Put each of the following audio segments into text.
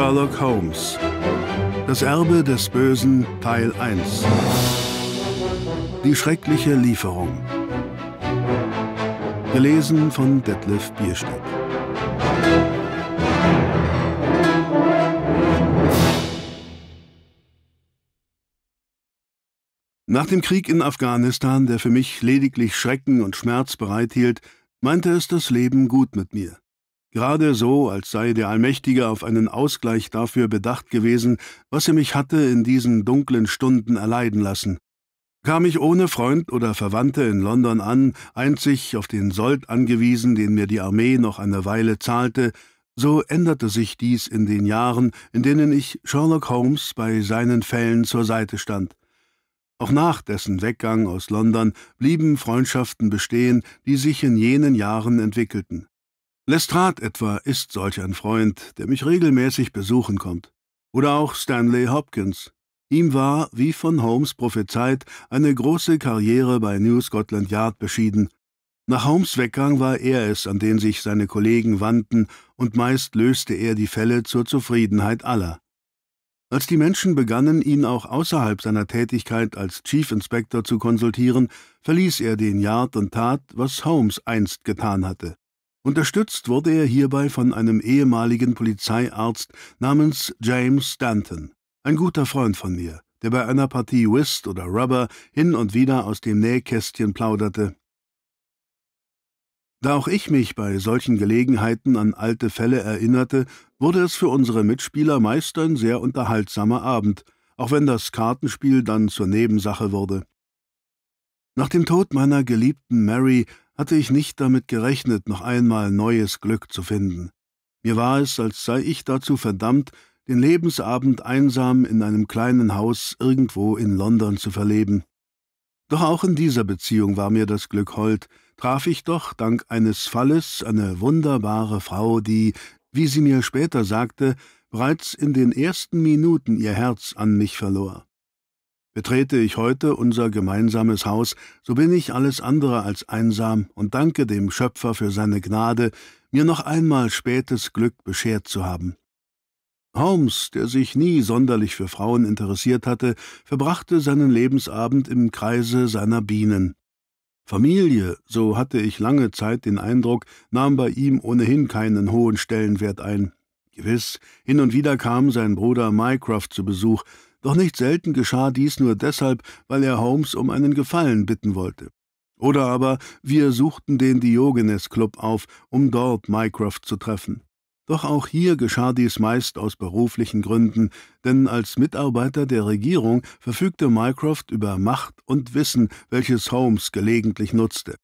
Sherlock Holmes. Das Erbe des Bösen Teil 1. Die schreckliche Lieferung. Gelesen von Detlef Bierstedt. Nach dem Krieg in Afghanistan, der für mich lediglich Schrecken und Schmerz bereithielt, meinte es das Leben gut mit mir gerade so, als sei der Allmächtige auf einen Ausgleich dafür bedacht gewesen, was er mich hatte in diesen dunklen Stunden erleiden lassen. Kam ich ohne Freund oder Verwandte in London an, einzig auf den Sold angewiesen, den mir die Armee noch eine Weile zahlte, so änderte sich dies in den Jahren, in denen ich Sherlock Holmes bei seinen Fällen zur Seite stand. Auch nach dessen Weggang aus London blieben Freundschaften bestehen, die sich in jenen Jahren entwickelten. Lestrade etwa ist solch ein Freund, der mich regelmäßig besuchen kommt. Oder auch Stanley Hopkins. Ihm war, wie von Holmes prophezeit, eine große Karriere bei New Scotland Yard beschieden. Nach Holmes Weggang war er es, an den sich seine Kollegen wandten, und meist löste er die Fälle zur Zufriedenheit aller. Als die Menschen begannen, ihn auch außerhalb seiner Tätigkeit als Chief Inspector zu konsultieren, verließ er den Yard und tat, was Holmes einst getan hatte. Unterstützt wurde er hierbei von einem ehemaligen Polizeiarzt namens James Stanton, ein guter Freund von mir, der bei einer Partie Whist oder Rubber hin und wieder aus dem Nähkästchen plauderte. Da auch ich mich bei solchen Gelegenheiten an alte Fälle erinnerte, wurde es für unsere Mitspieler meist ein sehr unterhaltsamer Abend, auch wenn das Kartenspiel dann zur Nebensache wurde. Nach dem Tod meiner geliebten Mary hatte ich nicht damit gerechnet, noch einmal neues Glück zu finden. Mir war es, als sei ich dazu verdammt, den Lebensabend einsam in einem kleinen Haus irgendwo in London zu verleben. Doch auch in dieser Beziehung war mir das Glück hold, traf ich doch dank eines Falles eine wunderbare Frau, die, wie sie mir später sagte, bereits in den ersten Minuten ihr Herz an mich verlor. Betrete ich heute unser gemeinsames Haus, so bin ich alles andere als einsam und danke dem Schöpfer für seine Gnade, mir noch einmal spätes Glück beschert zu haben. Holmes, der sich nie sonderlich für Frauen interessiert hatte, verbrachte seinen Lebensabend im Kreise seiner Bienen. Familie, so hatte ich lange Zeit den Eindruck, nahm bei ihm ohnehin keinen hohen Stellenwert ein. Gewiss, hin und wieder kam sein Bruder Mycroft zu Besuch, doch nicht selten geschah dies nur deshalb, weil er Holmes um einen Gefallen bitten wollte. Oder aber wir suchten den Diogenes Club auf, um dort Mycroft zu treffen. Doch auch hier geschah dies meist aus beruflichen Gründen, denn als Mitarbeiter der Regierung verfügte Mycroft über Macht und Wissen, welches Holmes gelegentlich nutzte.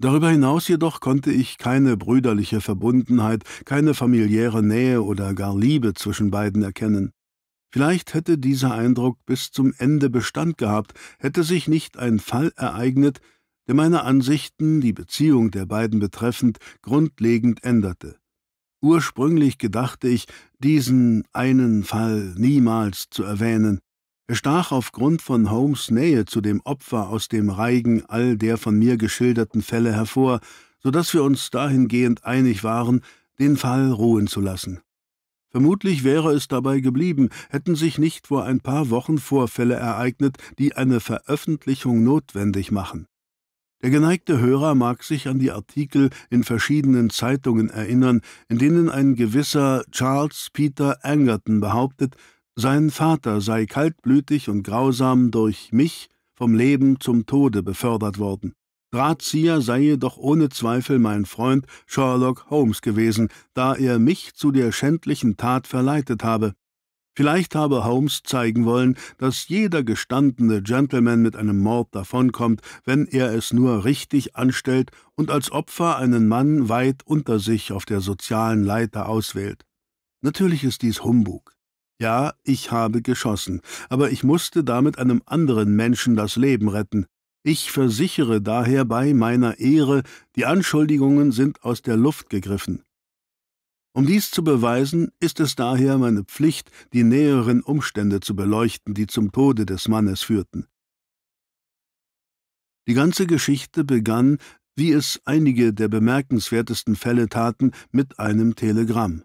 Darüber hinaus jedoch konnte ich keine brüderliche Verbundenheit, keine familiäre Nähe oder gar Liebe zwischen beiden erkennen. Vielleicht hätte dieser Eindruck bis zum Ende Bestand gehabt, hätte sich nicht ein Fall ereignet, der meine Ansichten, die Beziehung der beiden betreffend, grundlegend änderte. Ursprünglich gedachte ich, diesen einen Fall niemals zu erwähnen, stach aufgrund von Holmes Nähe zu dem Opfer aus dem Reigen all der von mir geschilderten Fälle hervor, so dass wir uns dahingehend einig waren, den Fall ruhen zu lassen. Vermutlich wäre es dabei geblieben, hätten sich nicht vor ein paar Wochen Vorfälle ereignet, die eine Veröffentlichung notwendig machen. Der geneigte Hörer mag sich an die Artikel in verschiedenen Zeitungen erinnern, in denen ein gewisser Charles Peter Angerton behauptet, sein Vater sei kaltblütig und grausam durch mich vom Leben zum Tode befördert worden. Drahtzieher sei jedoch ohne Zweifel mein Freund Sherlock Holmes gewesen, da er mich zu der schändlichen Tat verleitet habe. Vielleicht habe Holmes zeigen wollen, dass jeder gestandene Gentleman mit einem Mord davonkommt, wenn er es nur richtig anstellt und als Opfer einen Mann weit unter sich auf der sozialen Leiter auswählt. Natürlich ist dies Humbug. Ja, ich habe geschossen, aber ich musste damit einem anderen Menschen das Leben retten. Ich versichere daher bei meiner Ehre, die Anschuldigungen sind aus der Luft gegriffen. Um dies zu beweisen, ist es daher meine Pflicht, die näheren Umstände zu beleuchten, die zum Tode des Mannes führten. Die ganze Geschichte begann, wie es einige der bemerkenswertesten Fälle taten, mit einem Telegramm.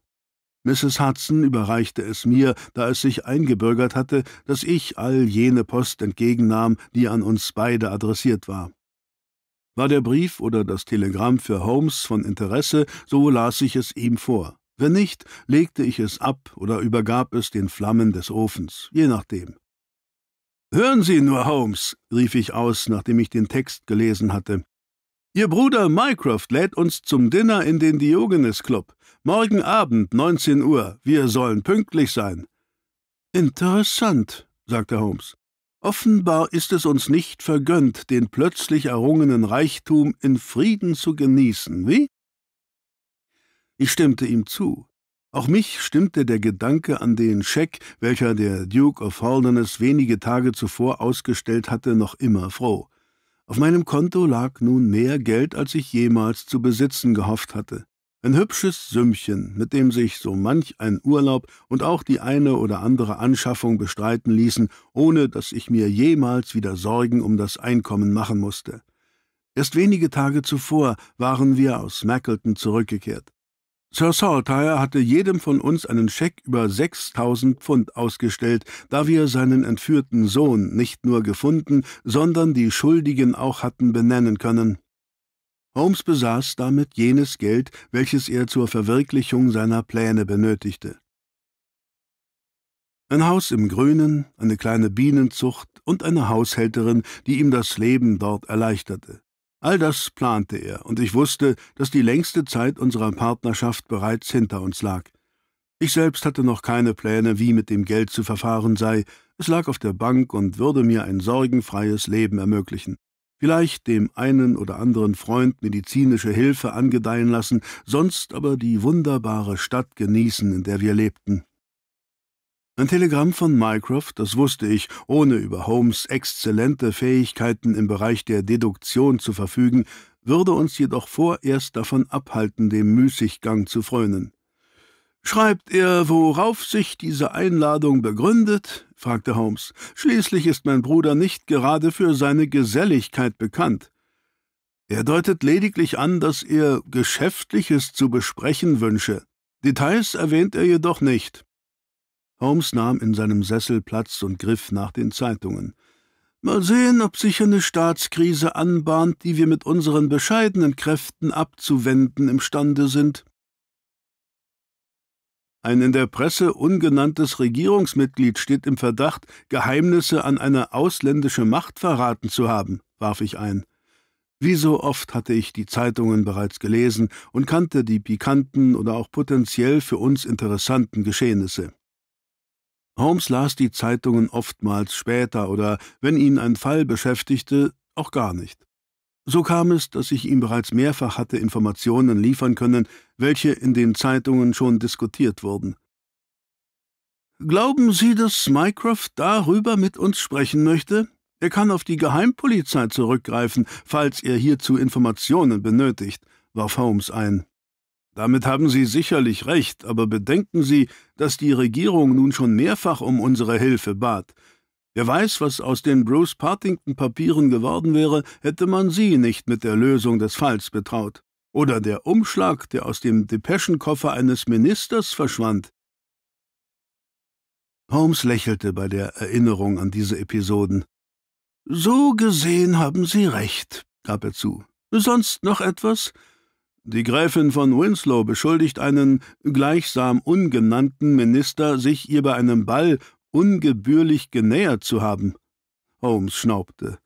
Mrs. Hudson überreichte es mir, da es sich eingebürgert hatte, dass ich all jene Post entgegennahm, die an uns beide adressiert war. War der Brief oder das Telegramm für Holmes von Interesse, so las ich es ihm vor. Wenn nicht, legte ich es ab oder übergab es den Flammen des Ofens, je nachdem. Hören Sie nur, Holmes, rief ich aus, nachdem ich den Text gelesen hatte. Ihr Bruder Mycroft lädt uns zum Dinner in den Diogenes Club. Morgen Abend, 19 Uhr. Wir sollen pünktlich sein. Interessant, sagte Holmes. Offenbar ist es uns nicht vergönnt, den plötzlich errungenen Reichtum in Frieden zu genießen, wie? Ich stimmte ihm zu. Auch mich stimmte der Gedanke an den Scheck, welcher der Duke of Holderness wenige Tage zuvor ausgestellt hatte, noch immer froh. Auf meinem Konto lag nun mehr Geld, als ich jemals zu besitzen gehofft hatte. Ein hübsches Sümmchen, mit dem sich so manch ein Urlaub und auch die eine oder andere Anschaffung bestreiten ließen, ohne dass ich mir jemals wieder Sorgen um das Einkommen machen musste. Erst wenige Tage zuvor waren wir aus Mackleton zurückgekehrt. Sir Saltire hatte jedem von uns einen Scheck über 6000 Pfund ausgestellt, da wir seinen entführten Sohn nicht nur gefunden, sondern die Schuldigen auch hatten benennen können. Holmes besaß damit jenes Geld, welches er zur Verwirklichung seiner Pläne benötigte. Ein Haus im Grünen, eine kleine Bienenzucht und eine Haushälterin, die ihm das Leben dort erleichterte. All das plante er, und ich wusste, dass die längste Zeit unserer Partnerschaft bereits hinter uns lag. Ich selbst hatte noch keine Pläne, wie mit dem Geld zu verfahren sei, es lag auf der Bank und würde mir ein sorgenfreies Leben ermöglichen vielleicht dem einen oder anderen Freund medizinische Hilfe angedeihen lassen, sonst aber die wunderbare Stadt genießen, in der wir lebten. Ein Telegramm von Mycroft, das wusste ich, ohne über Holmes exzellente Fähigkeiten im Bereich der Deduktion zu verfügen, würde uns jedoch vorerst davon abhalten, dem Müßiggang zu frönen. Schreibt er, worauf sich diese Einladung begründet, fragte Holmes. Schließlich ist mein Bruder nicht gerade für seine Geselligkeit bekannt. Er deutet lediglich an, dass er Geschäftliches zu besprechen wünsche. Details erwähnt er jedoch nicht. Holmes nahm in seinem Sessel Platz und griff nach den Zeitungen. Mal sehen, ob sich eine Staatskrise anbahnt, die wir mit unseren bescheidenen Kräften abzuwenden imstande sind. Ein in der Presse ungenanntes Regierungsmitglied steht im Verdacht, Geheimnisse an eine ausländische Macht verraten zu haben, warf ich ein. Wie so oft hatte ich die Zeitungen bereits gelesen und kannte die pikanten oder auch potenziell für uns interessanten Geschehnisse. Holmes las die Zeitungen oftmals später oder, wenn ihn ein Fall beschäftigte, auch gar nicht. So kam es, dass ich ihm bereits mehrfach hatte Informationen liefern können, welche in den Zeitungen schon diskutiert wurden. Glauben Sie, dass Mycroft darüber mit uns sprechen möchte? Er kann auf die Geheimpolizei zurückgreifen, falls er hierzu Informationen benötigt, warf Holmes ein. Damit haben Sie sicherlich recht, aber bedenken Sie, dass die Regierung nun schon mehrfach um unsere Hilfe bat. Wer weiß, was aus den Bruce Partington-Papieren geworden wäre, hätte man sie nicht mit der Lösung des Falls betraut. Oder der Umschlag, der aus dem Depeschenkoffer eines Ministers verschwand. Holmes lächelte bei der Erinnerung an diese Episoden. So gesehen haben Sie recht, gab er zu. Sonst noch etwas? Die Gräfin von Winslow beschuldigt einen gleichsam ungenannten Minister, sich ihr bei einem Ball ungebührlich genähert zu haben. Holmes schnaubte.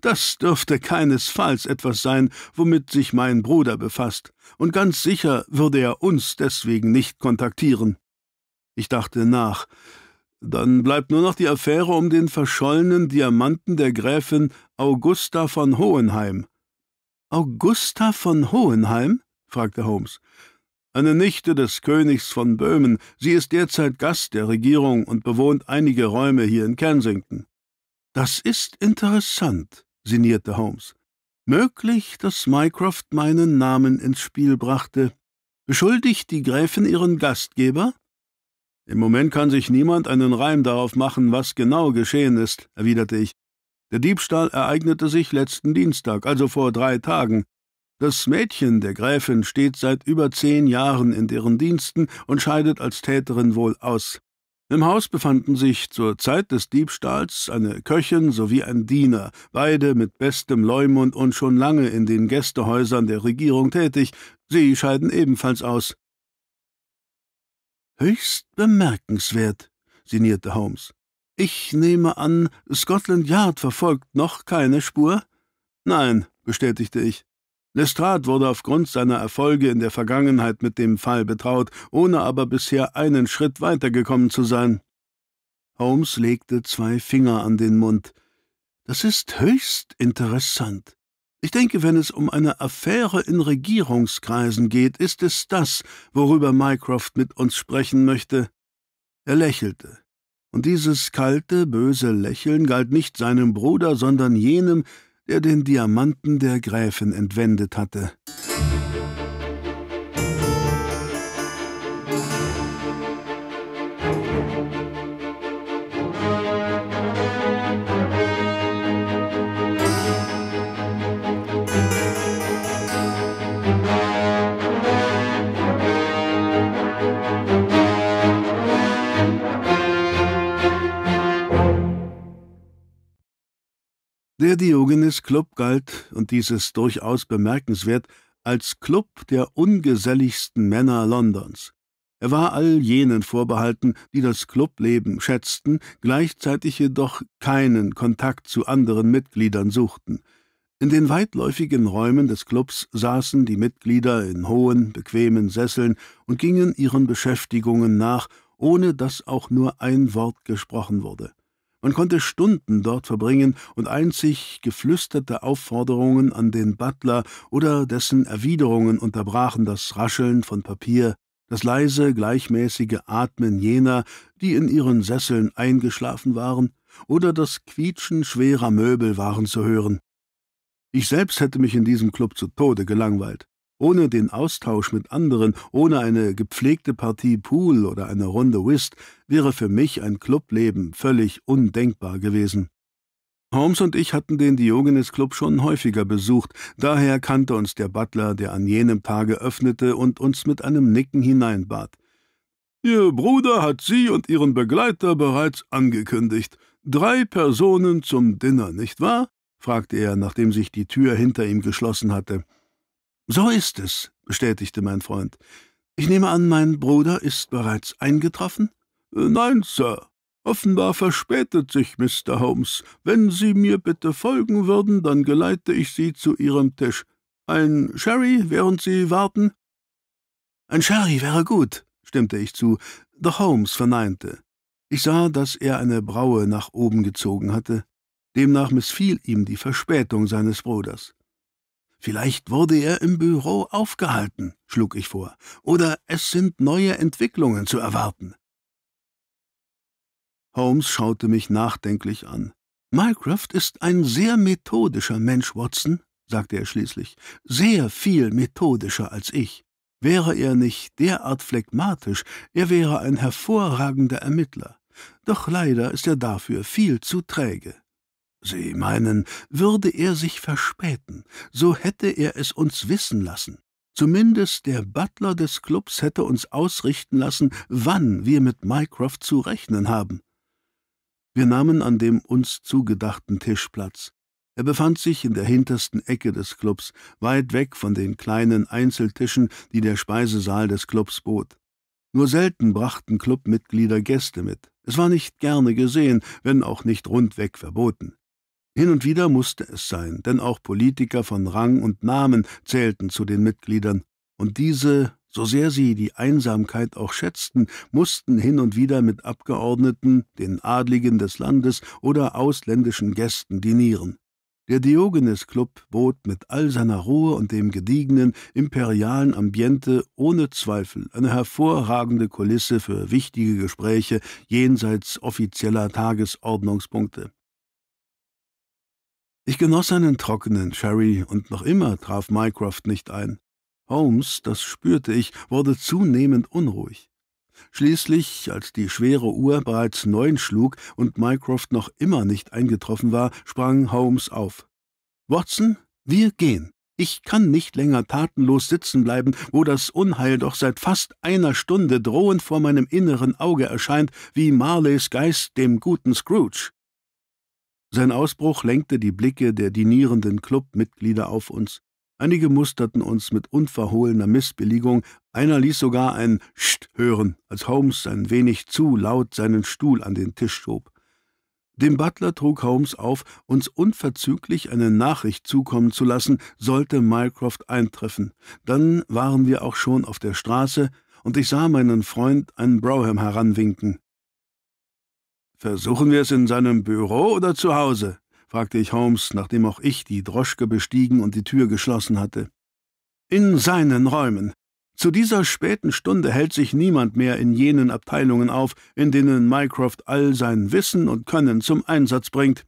Das dürfte keinesfalls etwas sein, womit sich mein Bruder befasst, und ganz sicher würde er uns deswegen nicht kontaktieren. Ich dachte nach. Dann bleibt nur noch die Affäre um den verschollenen Diamanten der Gräfin Augusta von Hohenheim. Augusta von Hohenheim? fragte Holmes eine Nichte des Königs von Böhmen. Sie ist derzeit Gast der Regierung und bewohnt einige Räume hier in Kensington. Das ist interessant, sinnierte Holmes. Möglich, dass Mycroft meinen Namen ins Spiel brachte. Beschuldigt die Gräfin ihren Gastgeber? Im Moment kann sich niemand einen Reim darauf machen, was genau geschehen ist, erwiderte ich. Der Diebstahl ereignete sich letzten Dienstag, also vor drei Tagen. Das Mädchen der Gräfin steht seit über zehn Jahren in deren Diensten und scheidet als Täterin wohl aus. Im Haus befanden sich zur Zeit des Diebstahls eine Köchin sowie ein Diener, beide mit bestem Leumund und schon lange in den Gästehäusern der Regierung tätig. Sie scheiden ebenfalls aus. Höchst bemerkenswert, sinnierte Holmes. Ich nehme an, Scotland Yard verfolgt noch keine Spur? Nein, bestätigte ich. Lestrade wurde aufgrund seiner Erfolge in der Vergangenheit mit dem Fall betraut, ohne aber bisher einen Schritt weitergekommen zu sein. Holmes legte zwei Finger an den Mund. Das ist höchst interessant. Ich denke, wenn es um eine Affäre in Regierungskreisen geht, ist es das, worüber Mycroft mit uns sprechen möchte. Er lächelte. Und dieses kalte, böse Lächeln galt nicht seinem Bruder, sondern jenem, der den Diamanten der Gräfin entwendet hatte. Der Diogenes Club galt, und dieses durchaus bemerkenswert, als Club der ungeselligsten Männer Londons. Er war all jenen vorbehalten, die das Clubleben schätzten, gleichzeitig jedoch keinen Kontakt zu anderen Mitgliedern suchten. In den weitläufigen Räumen des Clubs saßen die Mitglieder in hohen, bequemen Sesseln und gingen ihren Beschäftigungen nach, ohne dass auch nur ein Wort gesprochen wurde. Man konnte Stunden dort verbringen und einzig geflüsterte Aufforderungen an den Butler oder dessen Erwiderungen unterbrachen das Rascheln von Papier, das leise, gleichmäßige Atmen jener, die in ihren Sesseln eingeschlafen waren, oder das Quietschen schwerer Möbel waren zu hören. Ich selbst hätte mich in diesem Club zu Tode gelangweilt. Ohne den Austausch mit anderen, ohne eine gepflegte Partie Pool oder eine Runde Whist wäre für mich ein Clubleben völlig undenkbar gewesen. Holmes und ich hatten den Diogenes Club schon häufiger besucht, daher kannte uns der Butler, der an jenem Tage öffnete und uns mit einem Nicken hineinbat. Ihr Bruder hat Sie und Ihren Begleiter bereits angekündigt. Drei Personen zum Dinner, nicht wahr? fragte er, nachdem sich die Tür hinter ihm geschlossen hatte. So ist es, bestätigte mein Freund. Ich nehme an, mein Bruder ist bereits eingetroffen? Äh, nein, Sir. Offenbar verspätet sich Mr. Holmes. Wenn Sie mir bitte folgen würden, dann geleite ich Sie zu Ihrem Tisch. Ein Sherry, während Sie warten? Ein Sherry wäre gut, stimmte ich zu, doch Holmes verneinte. Ich sah, dass er eine Braue nach oben gezogen hatte. Demnach missfiel ihm die Verspätung seines Bruders. Vielleicht wurde er im Büro aufgehalten, schlug ich vor, oder es sind neue Entwicklungen zu erwarten. Holmes schaute mich nachdenklich an. Mycroft ist ein sehr methodischer Mensch, Watson, sagte er schließlich, sehr viel methodischer als ich. Wäre er nicht derart phlegmatisch, er wäre ein hervorragender Ermittler. Doch leider ist er dafür viel zu träge. Sie meinen, würde er sich verspäten, so hätte er es uns wissen lassen. Zumindest der Butler des Clubs hätte uns ausrichten lassen, wann wir mit Mycroft zu rechnen haben. Wir nahmen an dem uns zugedachten Tisch Platz. Er befand sich in der hintersten Ecke des Clubs, weit weg von den kleinen Einzeltischen, die der Speisesaal des Clubs bot. Nur selten brachten Clubmitglieder Gäste mit. Es war nicht gerne gesehen, wenn auch nicht rundweg verboten. Hin und wieder musste es sein, denn auch Politiker von Rang und Namen zählten zu den Mitgliedern, und diese, so sehr sie die Einsamkeit auch schätzten, mussten hin und wieder mit Abgeordneten, den Adligen des Landes oder ausländischen Gästen dinieren. Der Diogenes-Club bot mit all seiner Ruhe und dem gediegenen, imperialen Ambiente ohne Zweifel eine hervorragende Kulisse für wichtige Gespräche jenseits offizieller Tagesordnungspunkte. Ich genoss einen trockenen Sherry und noch immer traf Mycroft nicht ein. Holmes, das spürte ich, wurde zunehmend unruhig. Schließlich, als die schwere Uhr bereits neun schlug und Mycroft noch immer nicht eingetroffen war, sprang Holmes auf. Watson, wir gehen. Ich kann nicht länger tatenlos sitzen bleiben, wo das Unheil doch seit fast einer Stunde drohend vor meinem inneren Auge erscheint, wie Marleys Geist dem guten Scrooge. Sein Ausbruch lenkte die Blicke der dinierenden Clubmitglieder auf uns. Einige musterten uns mit unverhohlener Missbilligung, einer ließ sogar ein Scht hören, als Holmes ein wenig zu laut seinen Stuhl an den Tisch schob. Dem Butler trug Holmes auf, uns unverzüglich eine Nachricht zukommen zu lassen, sollte Mycroft eintreffen. Dann waren wir auch schon auf der Straße, und ich sah meinen Freund an Brougham heranwinken. Versuchen wir es in seinem Büro oder zu Hause? fragte ich Holmes, nachdem auch ich die Droschke bestiegen und die Tür geschlossen hatte. In seinen Räumen. Zu dieser späten Stunde hält sich niemand mehr in jenen Abteilungen auf, in denen Mycroft all sein Wissen und Können zum Einsatz bringt.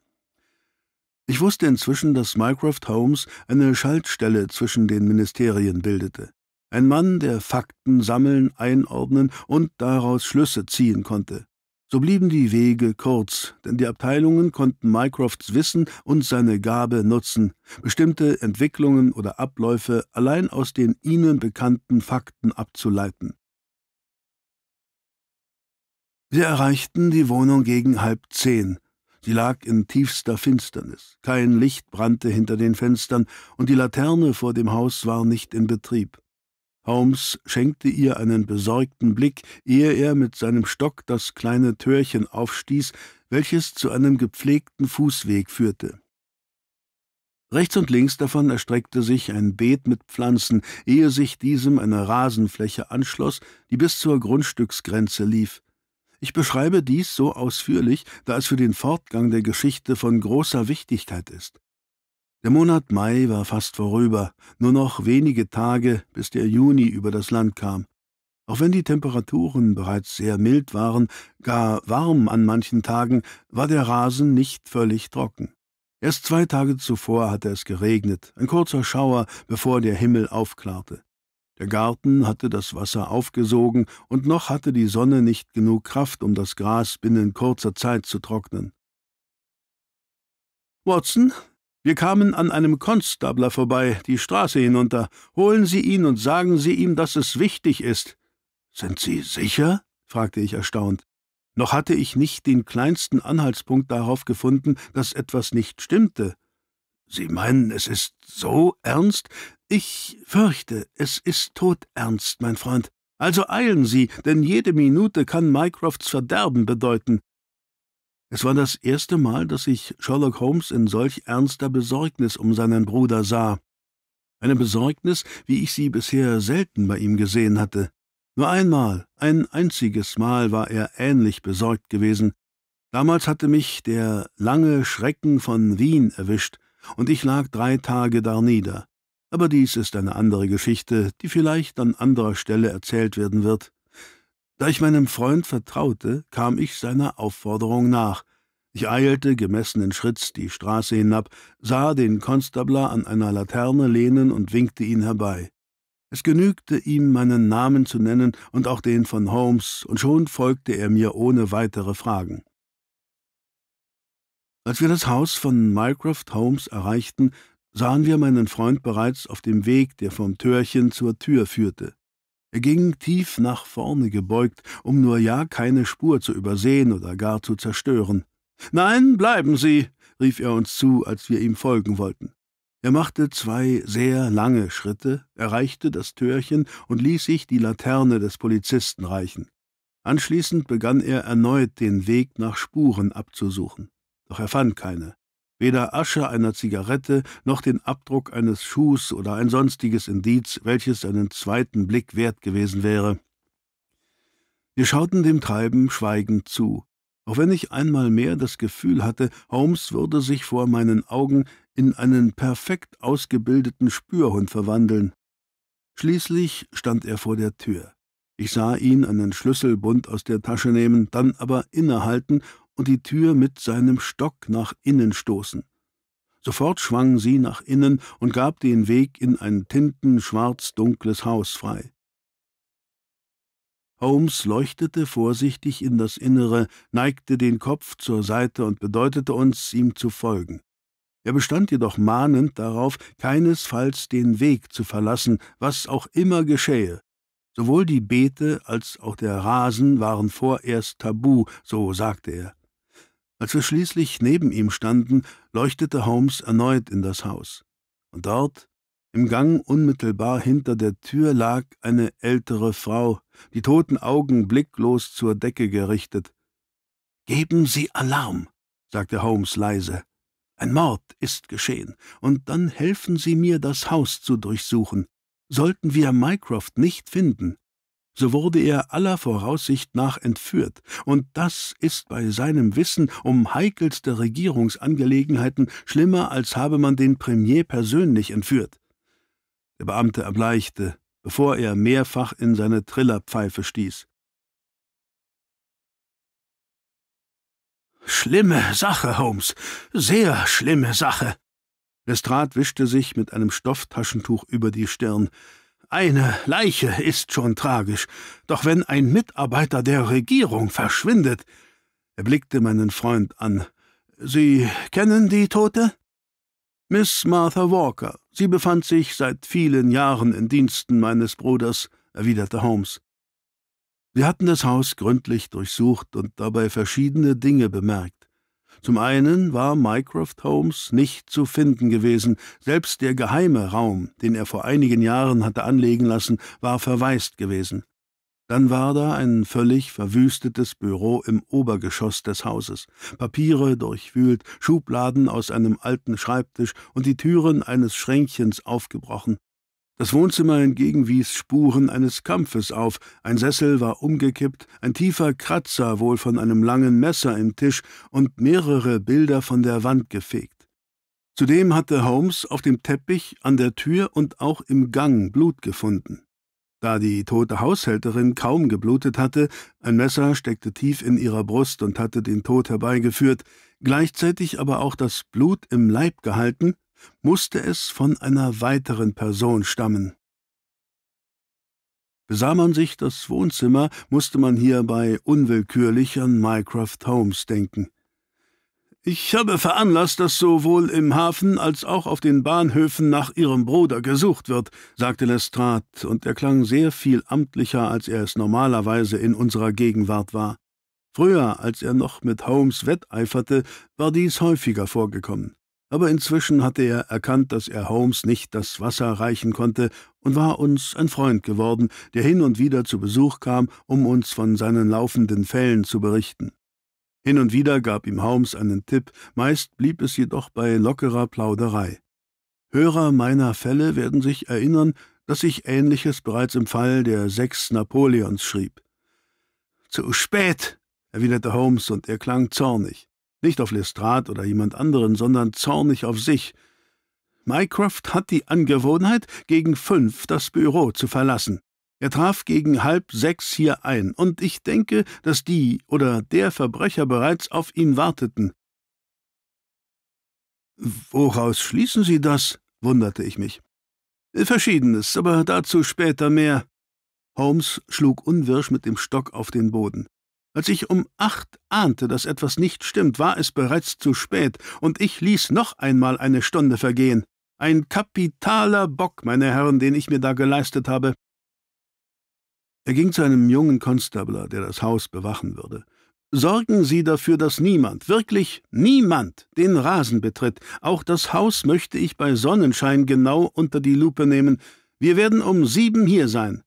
Ich wusste inzwischen, dass Mycroft Holmes eine Schaltstelle zwischen den Ministerien bildete. Ein Mann, der Fakten sammeln, einordnen und daraus Schlüsse ziehen konnte. So blieben die Wege kurz, denn die Abteilungen konnten Mycrofts Wissen und seine Gabe nutzen, bestimmte Entwicklungen oder Abläufe allein aus den ihnen bekannten Fakten abzuleiten. Sie erreichten die Wohnung gegen halb zehn. Sie lag in tiefster Finsternis, kein Licht brannte hinter den Fenstern und die Laterne vor dem Haus war nicht in Betrieb. Holmes schenkte ihr einen besorgten Blick, ehe er mit seinem Stock das kleine Törchen aufstieß, welches zu einem gepflegten Fußweg führte. Rechts und links davon erstreckte sich ein Beet mit Pflanzen, ehe sich diesem eine Rasenfläche anschloss, die bis zur Grundstücksgrenze lief. Ich beschreibe dies so ausführlich, da es für den Fortgang der Geschichte von großer Wichtigkeit ist. Der Monat Mai war fast vorüber, nur noch wenige Tage, bis der Juni über das Land kam. Auch wenn die Temperaturen bereits sehr mild waren, gar warm an manchen Tagen, war der Rasen nicht völlig trocken. Erst zwei Tage zuvor hatte es geregnet, ein kurzer Schauer, bevor der Himmel aufklarte. Der Garten hatte das Wasser aufgesogen, und noch hatte die Sonne nicht genug Kraft, um das Gras binnen kurzer Zeit zu trocknen. Watson, wir kamen an einem Konstabler vorbei, die Straße hinunter. Holen Sie ihn und sagen Sie ihm, dass es wichtig ist. Sind Sie sicher? fragte ich erstaunt. Noch hatte ich nicht den kleinsten Anhaltspunkt darauf gefunden, dass etwas nicht stimmte. Sie meinen, es ist so ernst? Ich fürchte, es ist todernst, mein Freund. Also eilen Sie, denn jede Minute kann Mycrofts Verderben bedeuten. Es war das erste Mal, dass ich Sherlock Holmes in solch ernster Besorgnis um seinen Bruder sah. Eine Besorgnis, wie ich sie bisher selten bei ihm gesehen hatte. Nur einmal, ein einziges Mal war er ähnlich besorgt gewesen. Damals hatte mich der lange Schrecken von Wien erwischt, und ich lag drei Tage darnieder. Aber dies ist eine andere Geschichte, die vielleicht an anderer Stelle erzählt werden wird. Da ich meinem Freund vertraute, kam ich seiner Aufforderung nach. Ich eilte gemessenen Schritts die Straße hinab, sah den Konstabler an einer Laterne lehnen und winkte ihn herbei. Es genügte ihm, meinen Namen zu nennen und auch den von Holmes, und schon folgte er mir ohne weitere Fragen. Als wir das Haus von Mycroft Holmes erreichten, sahen wir meinen Freund bereits auf dem Weg, der vom Türchen zur Tür führte. Er ging tief nach vorne gebeugt, um nur ja keine Spur zu übersehen oder gar zu zerstören. Nein, bleiben Sie, rief er uns zu, als wir ihm folgen wollten. Er machte zwei sehr lange Schritte, erreichte das Türchen und ließ sich die Laterne des Polizisten reichen. Anschließend begann er erneut den Weg nach Spuren abzusuchen, doch er fand keine weder Asche einer Zigarette noch den Abdruck eines Schuhs oder ein sonstiges Indiz, welches einen zweiten Blick wert gewesen wäre. Wir schauten dem Treiben schweigend zu, auch wenn ich einmal mehr das Gefühl hatte, Holmes würde sich vor meinen Augen in einen perfekt ausgebildeten Spürhund verwandeln. Schließlich stand er vor der Tür. Ich sah ihn einen Schlüsselbund aus der Tasche nehmen, dann aber innehalten und die Tür mit seinem Stock nach innen stoßen. Sofort schwang sie nach innen und gab den Weg in ein tintenschwarz-dunkles Haus frei. Holmes leuchtete vorsichtig in das Innere, neigte den Kopf zur Seite und bedeutete uns, ihm zu folgen. Er bestand jedoch mahnend darauf, keinesfalls den Weg zu verlassen, was auch immer geschähe. Sowohl die Beete als auch der Rasen waren vorerst tabu, so sagte er. Als wir schließlich neben ihm standen, leuchtete Holmes erneut in das Haus. Und dort, im Gang unmittelbar hinter der Tür, lag eine ältere Frau, die toten Augen blicklos zur Decke gerichtet. Geben Sie Alarm, sagte Holmes leise. Ein Mord ist geschehen, und dann helfen Sie mir, das Haus zu durchsuchen. Sollten wir Mycroft nicht finden, so wurde er aller Voraussicht nach entführt, und das ist bei seinem Wissen um heikelste Regierungsangelegenheiten schlimmer, als habe man den Premier persönlich entführt. Der Beamte erbleichte, bevor er mehrfach in seine Trillerpfeife stieß. Schlimme Sache, Holmes, sehr schlimme Sache. Lestrade wischte sich mit einem Stofftaschentuch über die Stirn. Eine Leiche ist schon tragisch, doch wenn ein Mitarbeiter der Regierung verschwindet. Er blickte meinen Freund an. Sie kennen die Tote? Miss Martha Walker. Sie befand sich seit vielen Jahren in Diensten meines Bruders, erwiderte Holmes. Wir hatten das Haus gründlich durchsucht und dabei verschiedene Dinge bemerkt. Zum einen war Mycroft Holmes nicht zu finden gewesen, selbst der geheime Raum, den er vor einigen Jahren hatte anlegen lassen, war verwaist gewesen. Dann war da ein völlig verwüstetes Büro im Obergeschoss des Hauses, Papiere durchwühlt, Schubladen aus einem alten Schreibtisch und die Türen eines Schränkchens aufgebrochen. Das Wohnzimmer hingegen wies Spuren eines Kampfes auf, ein Sessel war umgekippt, ein tiefer Kratzer wohl von einem langen Messer im Tisch und mehrere Bilder von der Wand gefegt. Zudem hatte Holmes auf dem Teppich, an der Tür und auch im Gang Blut gefunden. Da die tote Haushälterin kaum geblutet hatte, ein Messer steckte tief in ihrer Brust und hatte den Tod herbeigeführt, gleichzeitig aber auch das Blut im Leib gehalten, musste es von einer weiteren Person stammen. Besah man sich das Wohnzimmer, musste man hierbei unwillkürlich an Mycroft Holmes denken. Ich habe veranlasst, dass sowohl im Hafen als auch auf den Bahnhöfen nach Ihrem Bruder gesucht wird, sagte Lestrade, und er klang sehr viel amtlicher, als er es normalerweise in unserer Gegenwart war. Früher, als er noch mit Holmes wetteiferte, war dies häufiger vorgekommen aber inzwischen hatte er erkannt, dass er Holmes nicht das Wasser reichen konnte und war uns ein Freund geworden, der hin und wieder zu Besuch kam, um uns von seinen laufenden Fällen zu berichten. Hin und wieder gab ihm Holmes einen Tipp, meist blieb es jedoch bei lockerer Plauderei. Hörer meiner Fälle werden sich erinnern, dass ich Ähnliches bereits im Fall der sechs Napoleons schrieb. Zu spät, erwiderte Holmes, und er klang zornig. Nicht auf Lestrade oder jemand anderen, sondern zornig auf sich. Mycroft hat die Angewohnheit, gegen fünf das Büro zu verlassen. Er traf gegen halb sechs hier ein, und ich denke, dass die oder der Verbrecher bereits auf ihn warteten. Woraus schließen Sie das? wunderte ich mich. Verschiedenes, aber dazu später mehr. Holmes schlug unwirsch mit dem Stock auf den Boden. Als ich um acht ahnte, dass etwas nicht stimmt, war es bereits zu spät, und ich ließ noch einmal eine Stunde vergehen. Ein kapitaler Bock, meine Herren, den ich mir da geleistet habe. Er ging zu einem jungen Konstabler, der das Haus bewachen würde. Sorgen Sie dafür, dass niemand, wirklich niemand, den Rasen betritt. Auch das Haus möchte ich bei Sonnenschein genau unter die Lupe nehmen. Wir werden um sieben hier sein.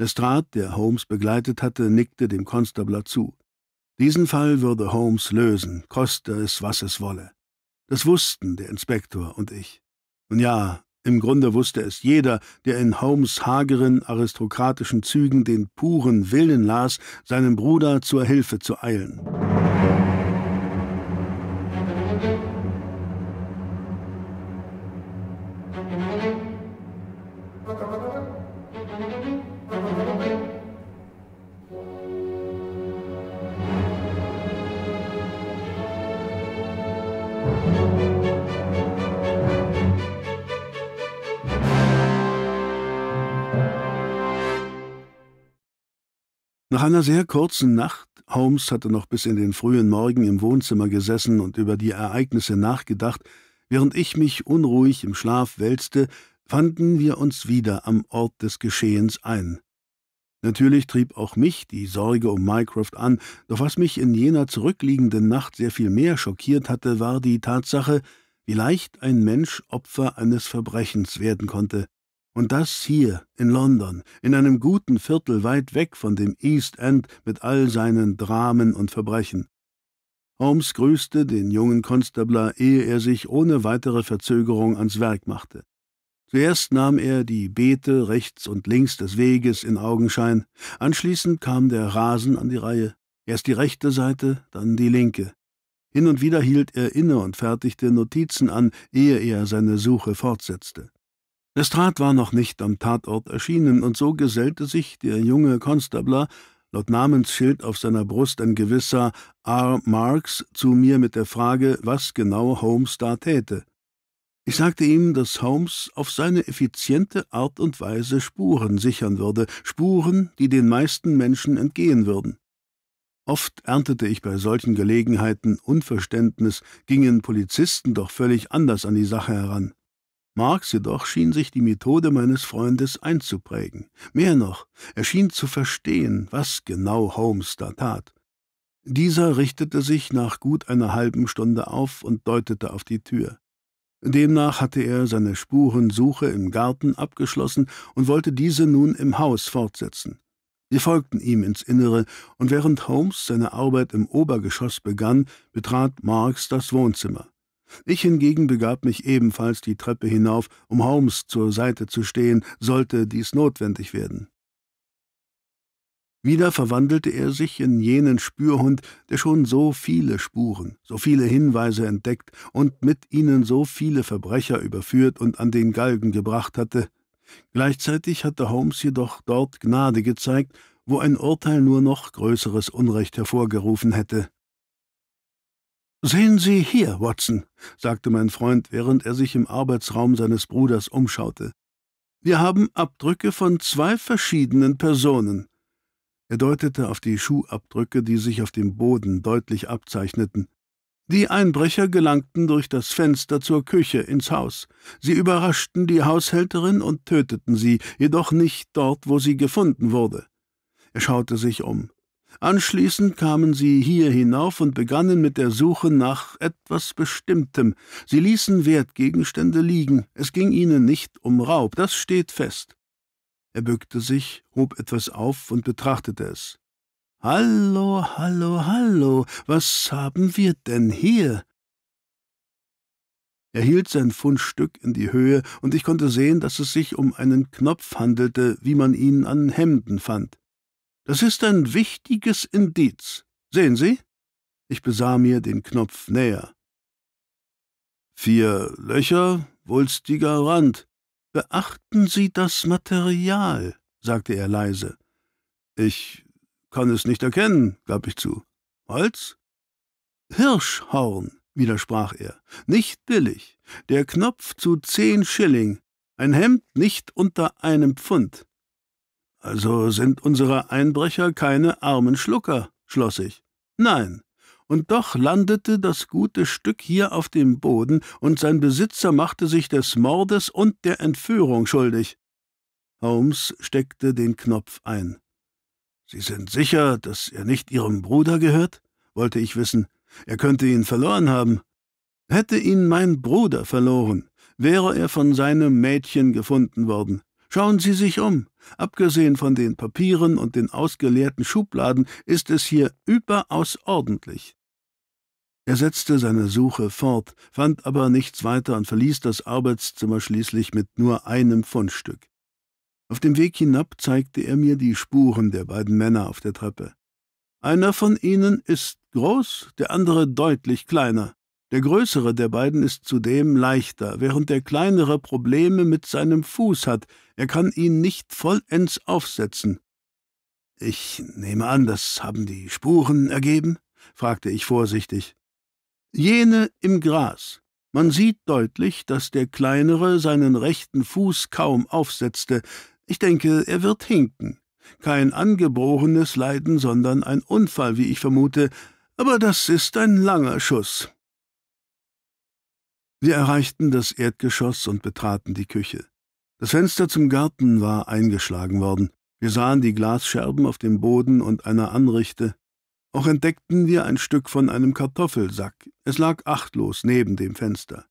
Lestrade, der Holmes begleitet hatte, nickte dem Konstabler zu. Diesen Fall würde Holmes lösen, koste es, was es wolle. Das wussten der Inspektor und ich. Und ja, im Grunde wusste es jeder, der in Holmes hageren, aristokratischen Zügen den puren Willen las, seinem Bruder zur Hilfe zu eilen. Nach einer sehr kurzen Nacht, Holmes hatte noch bis in den frühen Morgen im Wohnzimmer gesessen und über die Ereignisse nachgedacht, während ich mich unruhig im Schlaf wälzte, fanden wir uns wieder am Ort des Geschehens ein. Natürlich trieb auch mich die Sorge um Mycroft an, doch was mich in jener zurückliegenden Nacht sehr viel mehr schockiert hatte, war die Tatsache, wie leicht ein Mensch Opfer eines Verbrechens werden konnte. Und das hier in London, in einem guten Viertel weit weg von dem East End mit all seinen Dramen und Verbrechen. Holmes grüßte den jungen Konstabler, ehe er sich ohne weitere Verzögerung ans Werk machte. Zuerst nahm er die Beete rechts und links des Weges in Augenschein, anschließend kam der Rasen an die Reihe, erst die rechte Seite, dann die linke. Hin und wieder hielt er inne und fertigte Notizen an, ehe er seine Suche fortsetzte. Lestrade war noch nicht am Tatort erschienen, und so gesellte sich der junge Constabler, laut Namensschild auf seiner Brust ein gewisser R. Marks, zu mir mit der Frage, was genau Holmes da täte. Ich sagte ihm, dass Holmes auf seine effiziente Art und Weise Spuren sichern würde, Spuren, die den meisten Menschen entgehen würden. Oft erntete ich bei solchen Gelegenheiten Unverständnis, gingen Polizisten doch völlig anders an die Sache heran. Marx jedoch schien sich die Methode meines Freundes einzuprägen. Mehr noch, er schien zu verstehen, was genau Holmes da tat. Dieser richtete sich nach gut einer halben Stunde auf und deutete auf die Tür. Demnach hatte er seine Spurensuche im Garten abgeschlossen und wollte diese nun im Haus fortsetzen. Wir folgten ihm ins Innere, und während Holmes seine Arbeit im Obergeschoss begann, betrat Marx das Wohnzimmer. Ich hingegen begab mich ebenfalls die Treppe hinauf, um Holmes zur Seite zu stehen, sollte dies notwendig werden. Wieder verwandelte er sich in jenen Spürhund, der schon so viele Spuren, so viele Hinweise entdeckt und mit ihnen so viele Verbrecher überführt und an den Galgen gebracht hatte. Gleichzeitig hatte Holmes jedoch dort Gnade gezeigt, wo ein Urteil nur noch größeres Unrecht hervorgerufen hätte. Sehen Sie hier, Watson, sagte mein Freund, während er sich im Arbeitsraum seines Bruders umschaute. Wir haben Abdrücke von zwei verschiedenen Personen. Er deutete auf die Schuhabdrücke, die sich auf dem Boden deutlich abzeichneten. Die Einbrecher gelangten durch das Fenster zur Küche ins Haus. Sie überraschten die Haushälterin und töteten sie, jedoch nicht dort, wo sie gefunden wurde. Er schaute sich um. Anschließend kamen sie hier hinauf und begannen mit der Suche nach etwas Bestimmtem. Sie ließen Wertgegenstände liegen. Es ging ihnen nicht um Raub, das steht fest. Er bückte sich, hob etwas auf und betrachtete es. Hallo, hallo, hallo, was haben wir denn hier? Er hielt sein Fundstück in die Höhe, und ich konnte sehen, dass es sich um einen Knopf handelte, wie man ihn an Hemden fand. Das ist ein wichtiges Indiz. Sehen Sie? Ich besah mir den Knopf näher. Vier Löcher, wulstiger Rand. Beachten Sie das Material, sagte er leise. Ich kann es nicht erkennen, gab ich zu. Holz? Hirschhorn, widersprach er. Nicht billig. Der Knopf zu zehn Schilling. Ein Hemd nicht unter einem Pfund. Also sind unsere Einbrecher keine armen Schlucker, schloss ich. Nein. Und doch landete das gute Stück hier auf dem Boden, und sein Besitzer machte sich des Mordes und der Entführung schuldig. Holmes steckte den Knopf ein. Sie sind sicher, dass er nicht Ihrem Bruder gehört? wollte ich wissen. Er könnte ihn verloren haben. Hätte ihn mein Bruder verloren, wäre er von seinem Mädchen gefunden worden. Schauen Sie sich um. Abgesehen von den Papieren und den ausgeleerten Schubladen ist es hier überaus ordentlich. Er setzte seine Suche fort, fand aber nichts weiter und verließ das Arbeitszimmer schließlich mit nur einem Fundstück. Auf dem Weg hinab zeigte er mir die Spuren der beiden Männer auf der Treppe. Einer von ihnen ist groß, der andere deutlich kleiner. Der größere der beiden ist zudem leichter, während der kleinere Probleme mit seinem Fuß hat, er kann ihn nicht vollends aufsetzen. Ich nehme an, das haben die Spuren ergeben? fragte ich vorsichtig. Jene im Gras. Man sieht deutlich, dass der Kleinere seinen rechten Fuß kaum aufsetzte. Ich denke, er wird hinken. Kein angeborenes Leiden, sondern ein Unfall, wie ich vermute. Aber das ist ein langer Schuss. Wir erreichten das Erdgeschoss und betraten die Küche. Das Fenster zum Garten war eingeschlagen worden. Wir sahen die Glasscherben auf dem Boden und einer Anrichte. Auch entdeckten wir ein Stück von einem Kartoffelsack. Es lag achtlos neben dem Fenster.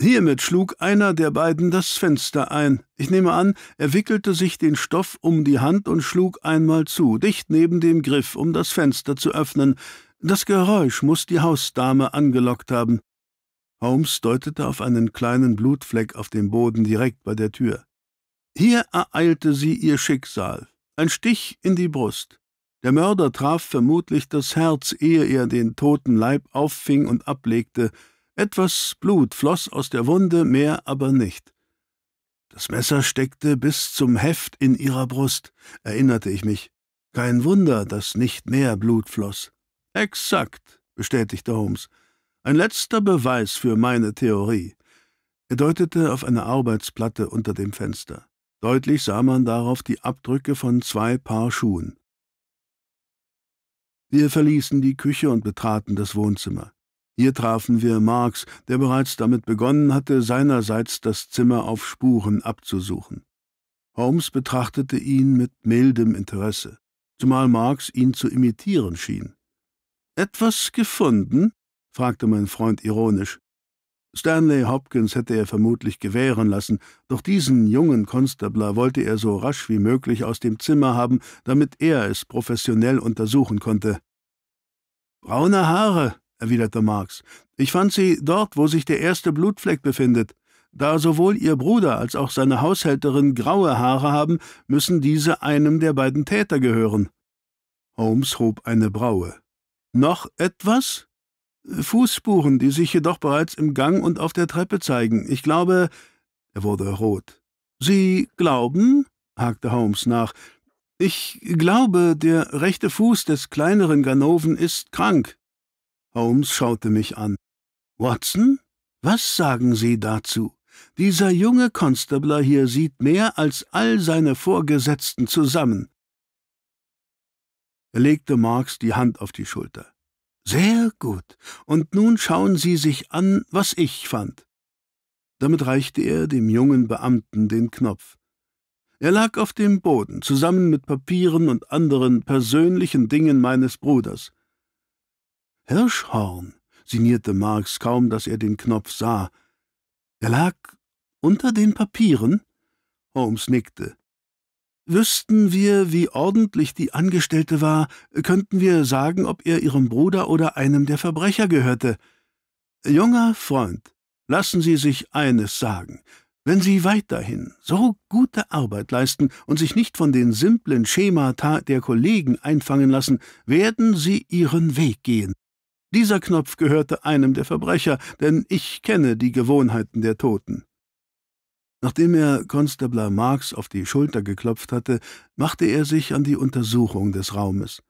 Hiermit schlug einer der beiden das Fenster ein. Ich nehme an, er wickelte sich den Stoff um die Hand und schlug einmal zu, dicht neben dem Griff, um das Fenster zu öffnen. Das Geräusch muß die Hausdame angelockt haben. Holmes deutete auf einen kleinen Blutfleck auf dem Boden direkt bei der Tür. Hier ereilte sie ihr Schicksal. Ein Stich in die Brust. Der Mörder traf vermutlich das Herz, ehe er den toten Leib auffing und ablegte. Etwas Blut floss aus der Wunde, mehr aber nicht. Das Messer steckte bis zum Heft in ihrer Brust, erinnerte ich mich. Kein Wunder, dass nicht mehr Blut floss. Exakt, bestätigte Holmes. Ein letzter Beweis für meine Theorie. Er deutete auf eine Arbeitsplatte unter dem Fenster. Deutlich sah man darauf die Abdrücke von zwei Paar Schuhen. Wir verließen die Küche und betraten das Wohnzimmer. Hier trafen wir Marx, der bereits damit begonnen hatte, seinerseits das Zimmer auf Spuren abzusuchen. Holmes betrachtete ihn mit mildem Interesse, zumal Marx ihn zu imitieren schien. Etwas gefunden? fragte mein Freund ironisch. Stanley Hopkins hätte er vermutlich gewähren lassen, doch diesen jungen Konstabler wollte er so rasch wie möglich aus dem Zimmer haben, damit er es professionell untersuchen konnte. Braune Haare, erwiderte Marx. Ich fand sie dort, wo sich der erste Blutfleck befindet. Da sowohl ihr Bruder als auch seine Haushälterin graue Haare haben, müssen diese einem der beiden Täter gehören. Holmes hob eine Braue. Noch etwas? Fußspuren, die sich jedoch bereits im Gang und auf der Treppe zeigen. Ich glaube, er wurde rot. Sie glauben? hakte Holmes nach. Ich glaube, der rechte Fuß des kleineren Ganoven ist krank. Holmes schaute mich an. Watson, was sagen Sie dazu? Dieser junge Constabler hier sieht mehr als all seine Vorgesetzten zusammen. Er legte Marks die Hand auf die Schulter. Sehr gut. Und nun schauen Sie sich an, was ich fand. Damit reichte er dem jungen Beamten den Knopf. Er lag auf dem Boden, zusammen mit Papieren und anderen persönlichen Dingen meines Bruders. Hirschhorn, sinnierte Marx kaum, dass er den Knopf sah. Er lag unter den Papieren? Holmes nickte. Wüssten wir, wie ordentlich die Angestellte war, könnten wir sagen, ob er ihrem Bruder oder einem der Verbrecher gehörte. Junger Freund, lassen Sie sich eines sagen. Wenn Sie weiterhin so gute Arbeit leisten und sich nicht von den simplen Schemata der Kollegen einfangen lassen, werden Sie Ihren Weg gehen. Dieser Knopf gehörte einem der Verbrecher, denn ich kenne die Gewohnheiten der Toten. Nachdem er Constabler Marx auf die Schulter geklopft hatte, machte er sich an die Untersuchung des Raumes.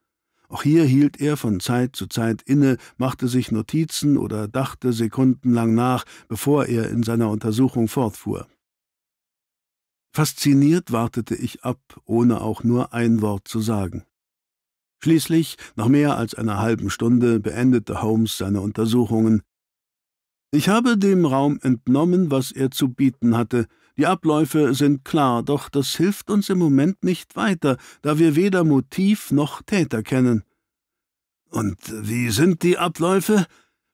Auch hier hielt er von Zeit zu Zeit inne, machte sich Notizen oder dachte sekundenlang nach, bevor er in seiner Untersuchung fortfuhr. Fasziniert wartete ich ab, ohne auch nur ein Wort zu sagen. Schließlich, nach mehr als einer halben Stunde, beendete Holmes seine Untersuchungen. Ich habe dem Raum entnommen, was er zu bieten hatte, die Abläufe sind klar, doch das hilft uns im Moment nicht weiter, da wir weder Motiv noch Täter kennen. Und wie sind die Abläufe?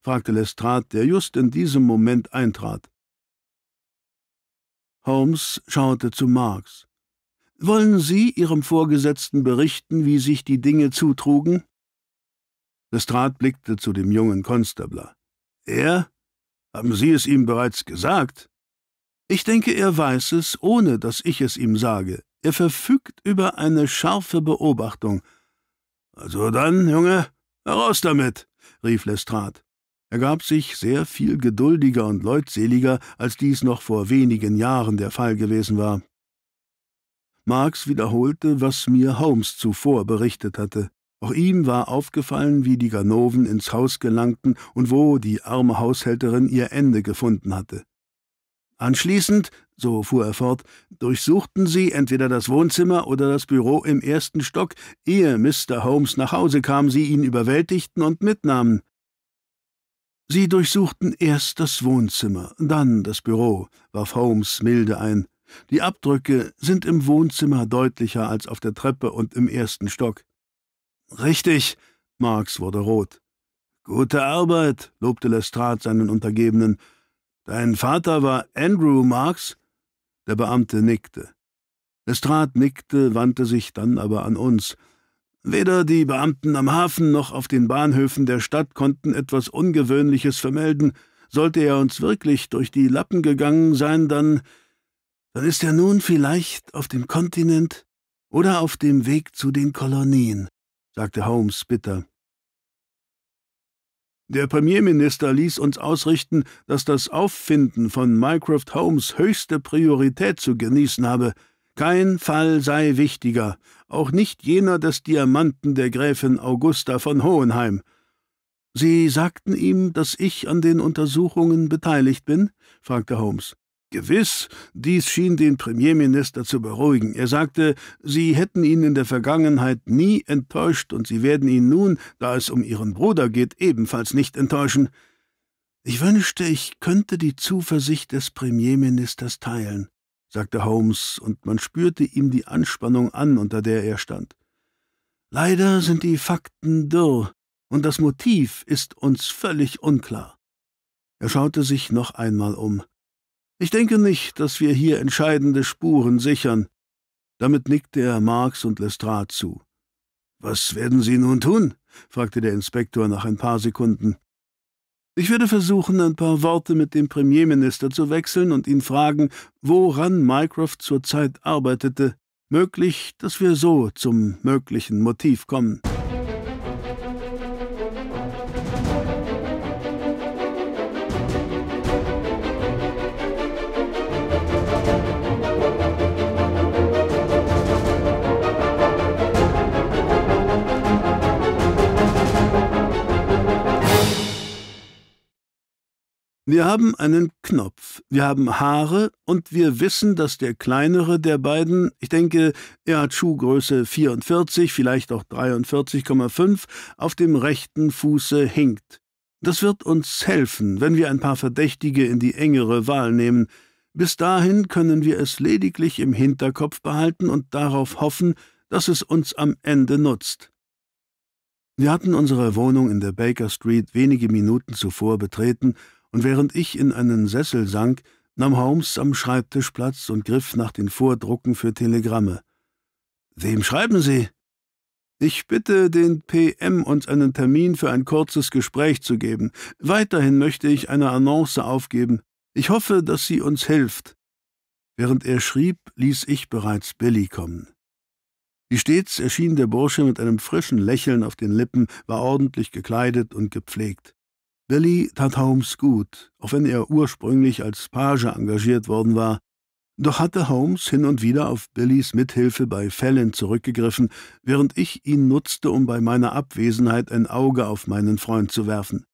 fragte Lestrade, der just in diesem Moment eintrat. Holmes schaute zu Marx. Wollen Sie Ihrem Vorgesetzten berichten, wie sich die Dinge zutrugen? Lestrade blickte zu dem jungen Konstabler. Er? Haben Sie es ihm bereits gesagt? Ich denke, er weiß es, ohne dass ich es ihm sage. Er verfügt über eine scharfe Beobachtung. Also dann, Junge, heraus damit, rief Lestrade. Er gab sich sehr viel geduldiger und leutseliger, als dies noch vor wenigen Jahren der Fall gewesen war. Marx wiederholte, was mir Holmes zuvor berichtet hatte. Auch ihm war aufgefallen, wie die Ganoven ins Haus gelangten und wo die arme Haushälterin ihr Ende gefunden hatte. Anschließend, so fuhr er fort, durchsuchten sie entweder das Wohnzimmer oder das Büro im ersten Stock, ehe Mr. Holmes nach Hause kam, sie ihn überwältigten und mitnahmen. Sie durchsuchten erst das Wohnzimmer, dann das Büro, warf Holmes milde ein. Die Abdrücke sind im Wohnzimmer deutlicher als auf der Treppe und im ersten Stock. Richtig, Marx wurde rot. Gute Arbeit, lobte Lestrade seinen Untergebenen. Dein Vater war Andrew Marks? Der Beamte nickte. Lestrade nickte, wandte sich dann aber an uns. Weder die Beamten am Hafen noch auf den Bahnhöfen der Stadt konnten etwas Ungewöhnliches vermelden. Sollte er uns wirklich durch die Lappen gegangen sein, dann dann ist er nun vielleicht auf dem Kontinent oder auf dem Weg zu den Kolonien, sagte Holmes bitter. Der Premierminister ließ uns ausrichten, dass das Auffinden von Mycroft Holmes höchste Priorität zu genießen habe. Kein Fall sei wichtiger, auch nicht jener des Diamanten der Gräfin Augusta von Hohenheim. Sie sagten ihm, dass ich an den Untersuchungen beteiligt bin? fragte Holmes. Gewiss, dies schien den Premierminister zu beruhigen. Er sagte, Sie hätten ihn in der Vergangenheit nie enttäuscht und Sie werden ihn nun, da es um Ihren Bruder geht, ebenfalls nicht enttäuschen. Ich wünschte, ich könnte die Zuversicht des Premierministers teilen, sagte Holmes, und man spürte ihm die Anspannung an, unter der er stand. Leider sind die Fakten dürr, und das Motiv ist uns völlig unklar. Er schaute sich noch einmal um. Ich denke nicht, dass wir hier entscheidende Spuren sichern. Damit nickte er Marx und Lestrade zu. Was werden Sie nun tun? fragte der Inspektor nach ein paar Sekunden. Ich werde versuchen, ein paar Worte mit dem Premierminister zu wechseln und ihn fragen, woran Mycroft zurzeit arbeitete. Möglich, dass wir so zum möglichen Motiv kommen. Wir haben einen Knopf, wir haben Haare und wir wissen, dass der kleinere der beiden, ich denke, er hat Schuhgröße 44, vielleicht auch 43,5, auf dem rechten Fuße hinkt. Das wird uns helfen, wenn wir ein paar Verdächtige in die engere Wahl nehmen. Bis dahin können wir es lediglich im Hinterkopf behalten und darauf hoffen, dass es uns am Ende nutzt. Wir hatten unsere Wohnung in der Baker Street wenige Minuten zuvor betreten und während ich in einen Sessel sank, nahm Holmes am Schreibtisch Platz und griff nach den Vordrucken für Telegramme. Wem schreiben Sie? Ich bitte den PM, uns einen Termin für ein kurzes Gespräch zu geben. Weiterhin möchte ich eine Annonce aufgeben. Ich hoffe, dass sie uns hilft. Während er schrieb, ließ ich bereits Billy kommen. Wie stets erschien der Bursche mit einem frischen Lächeln auf den Lippen, war ordentlich gekleidet und gepflegt. Billy tat Holmes gut, auch wenn er ursprünglich als Page engagiert worden war. Doch hatte Holmes hin und wieder auf Billys Mithilfe bei Fällen zurückgegriffen, während ich ihn nutzte, um bei meiner Abwesenheit ein Auge auf meinen Freund zu werfen.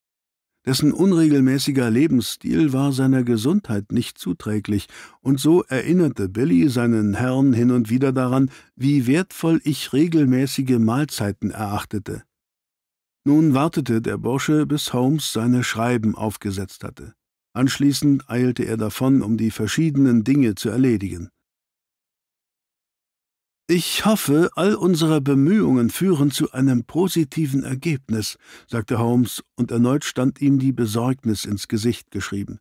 Dessen unregelmäßiger Lebensstil war seiner Gesundheit nicht zuträglich, und so erinnerte Billy seinen Herrn hin und wieder daran, wie wertvoll ich regelmäßige Mahlzeiten erachtete. Nun wartete der Bursche, bis Holmes seine Schreiben aufgesetzt hatte. Anschließend eilte er davon, um die verschiedenen Dinge zu erledigen. Ich hoffe, all unsere Bemühungen führen zu einem positiven Ergebnis, sagte Holmes, und erneut stand ihm die Besorgnis ins Gesicht geschrieben.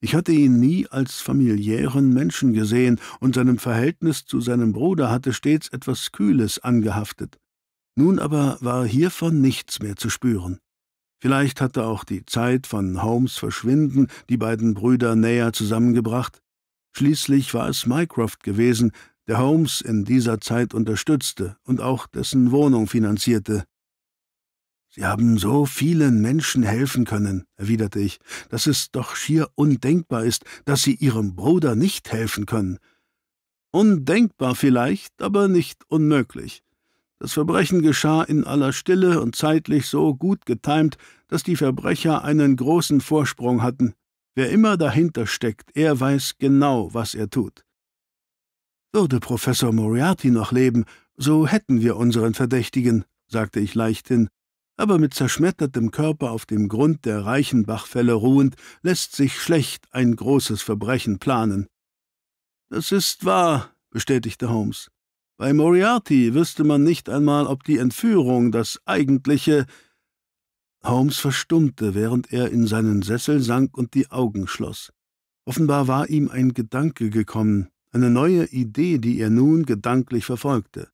Ich hatte ihn nie als familiären Menschen gesehen, und seinem Verhältnis zu seinem Bruder hatte stets etwas Kühles angehaftet. Nun aber war hiervon nichts mehr zu spüren. Vielleicht hatte auch die Zeit von Holmes Verschwinden die beiden Brüder näher zusammengebracht. Schließlich war es Mycroft gewesen, der Holmes in dieser Zeit unterstützte und auch dessen Wohnung finanzierte. Sie haben so vielen Menschen helfen können, erwiderte ich, dass es doch schier undenkbar ist, dass Sie Ihrem Bruder nicht helfen können. Undenkbar vielleicht, aber nicht unmöglich. Das Verbrechen geschah in aller Stille und zeitlich so gut getimt, dass die Verbrecher einen großen Vorsprung hatten. Wer immer dahinter steckt, er weiß genau, was er tut. Würde Professor Moriarty noch leben, so hätten wir unseren Verdächtigen, sagte ich leichthin, aber mit zerschmettertem Körper auf dem Grund der Reichenbachfälle ruhend, lässt sich schlecht ein großes Verbrechen planen. Das ist wahr, bestätigte Holmes. Bei Moriarty wüsste man nicht einmal, ob die Entführung das eigentliche. Holmes verstummte, während er in seinen Sessel sank und die Augen schloss. Offenbar war ihm ein Gedanke gekommen, eine neue Idee, die er nun gedanklich verfolgte.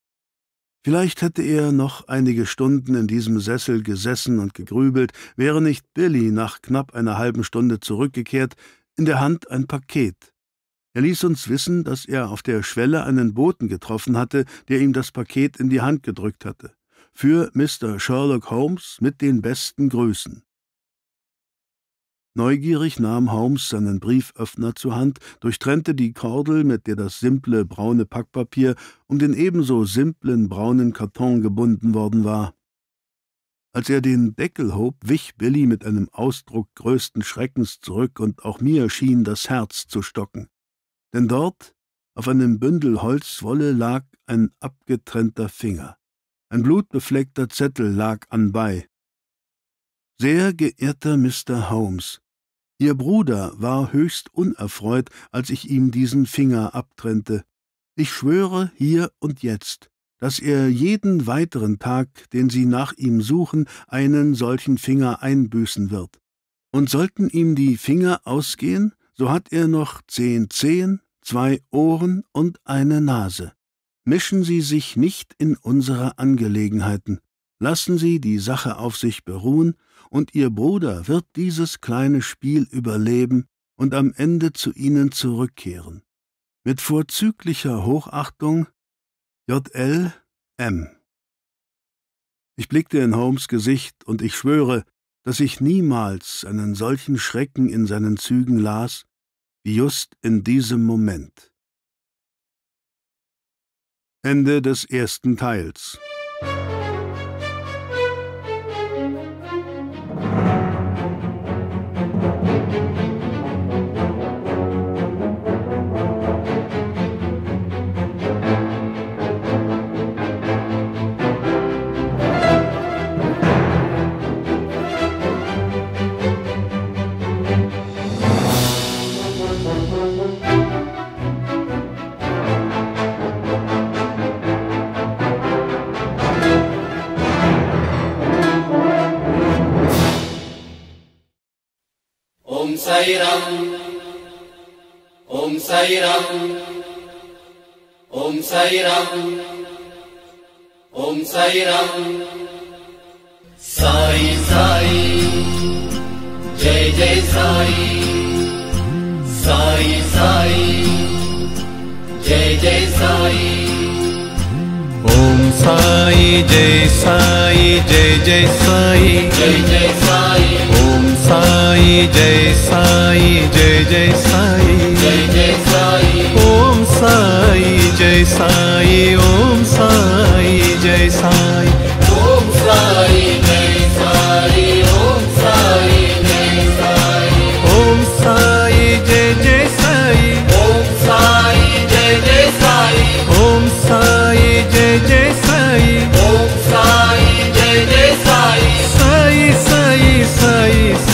Vielleicht hätte er noch einige Stunden in diesem Sessel gesessen und gegrübelt, wäre nicht Billy nach knapp einer halben Stunde zurückgekehrt, in der Hand ein Paket. Er ließ uns wissen, dass er auf der Schwelle einen Boten getroffen hatte, der ihm das Paket in die Hand gedrückt hatte. Für Mr. Sherlock Holmes mit den besten Grüßen. Neugierig nahm Holmes seinen Brieföffner zur Hand, durchtrennte die Kordel, mit der das simple braune Packpapier um den ebenso simplen braunen Karton gebunden worden war. Als er den Deckel hob, wich Billy mit einem Ausdruck größten Schreckens zurück, und auch mir schien das Herz zu stocken denn dort auf einem Bündel Holzwolle lag ein abgetrennter Finger. Ein blutbefleckter Zettel lag anbei. Sehr geehrter Mr. Holmes, Ihr Bruder war höchst unerfreut, als ich ihm diesen Finger abtrennte. Ich schwöre hier und jetzt, dass er jeden weiteren Tag, den Sie nach ihm suchen, einen solchen Finger einbüßen wird. Und sollten ihm die Finger ausgehen, so hat er noch zehn Zehen, zwei Ohren und eine Nase. Mischen Sie sich nicht in unsere Angelegenheiten. Lassen Sie die Sache auf sich beruhen, und Ihr Bruder wird dieses kleine Spiel überleben und am Ende zu Ihnen zurückkehren. Mit vorzüglicher Hochachtung J.L. M. Ich blickte in Holmes Gesicht und ich schwöre, dass ich niemals einen solchen Schrecken in seinen Zügen las, just in diesem Moment. Ende des ersten Teils. य जय सा जय जय जय सा साई जय साई जय जय साई जय साई जय साई ओं साई जय साई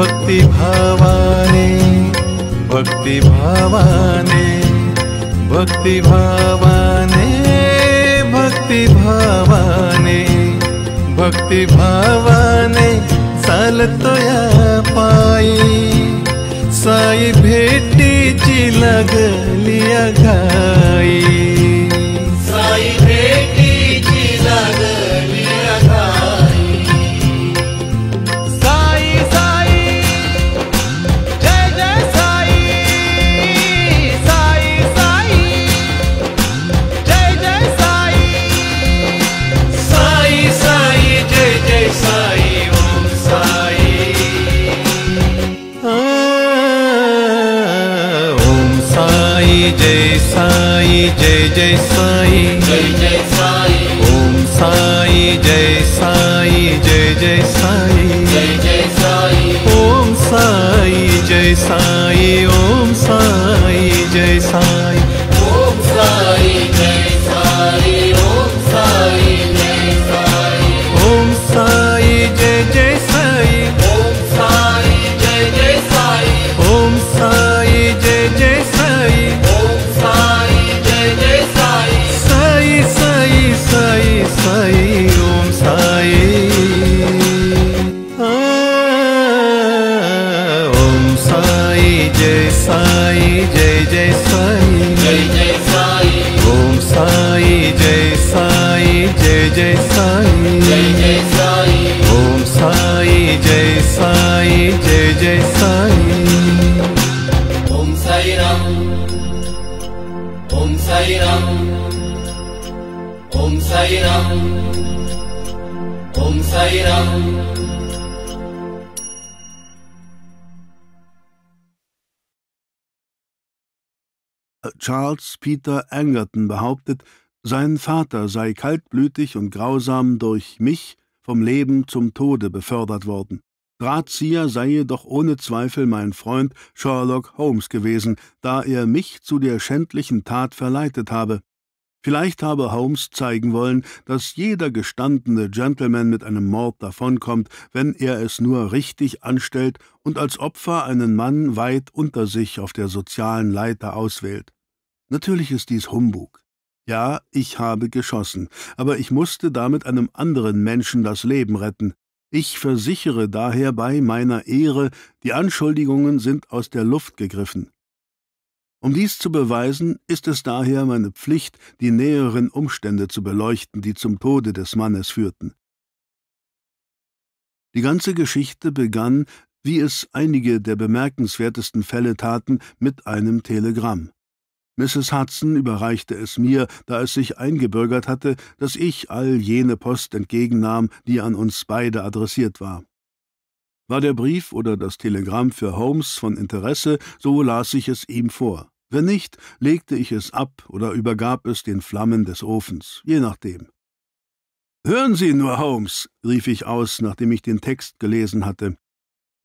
भक्ति भावाने भक्ति भावाने भक्ति भावाने भक्ति भावाने भक्ति भावाने साल तोया पाई साई भेटीची लागलिया घाई साई भेटीची लागली Peter Angerton behauptet, sein Vater sei kaltblütig und grausam durch mich vom Leben zum Tode befördert worden. Drahtzieher sei jedoch ohne Zweifel mein Freund Sherlock Holmes gewesen, da er mich zu der schändlichen Tat verleitet habe. Vielleicht habe Holmes zeigen wollen, dass jeder gestandene Gentleman mit einem Mord davonkommt, wenn er es nur richtig anstellt und als Opfer einen Mann weit unter sich auf der sozialen Leiter auswählt. Natürlich ist dies Humbug. Ja, ich habe geschossen, aber ich musste damit einem anderen Menschen das Leben retten. Ich versichere daher bei meiner Ehre, die Anschuldigungen sind aus der Luft gegriffen. Um dies zu beweisen, ist es daher meine Pflicht, die näheren Umstände zu beleuchten, die zum Tode des Mannes führten. Die ganze Geschichte begann, wie es einige der bemerkenswertesten Fälle taten, mit einem Telegramm. Mrs. Hudson überreichte es mir, da es sich eingebürgert hatte, dass ich all jene Post entgegennahm, die an uns beide adressiert war. War der Brief oder das Telegramm für Holmes von Interesse, so las ich es ihm vor. Wenn nicht, legte ich es ab oder übergab es den Flammen des Ofens, je nachdem. Hören Sie nur, Holmes, rief ich aus, nachdem ich den Text gelesen hatte.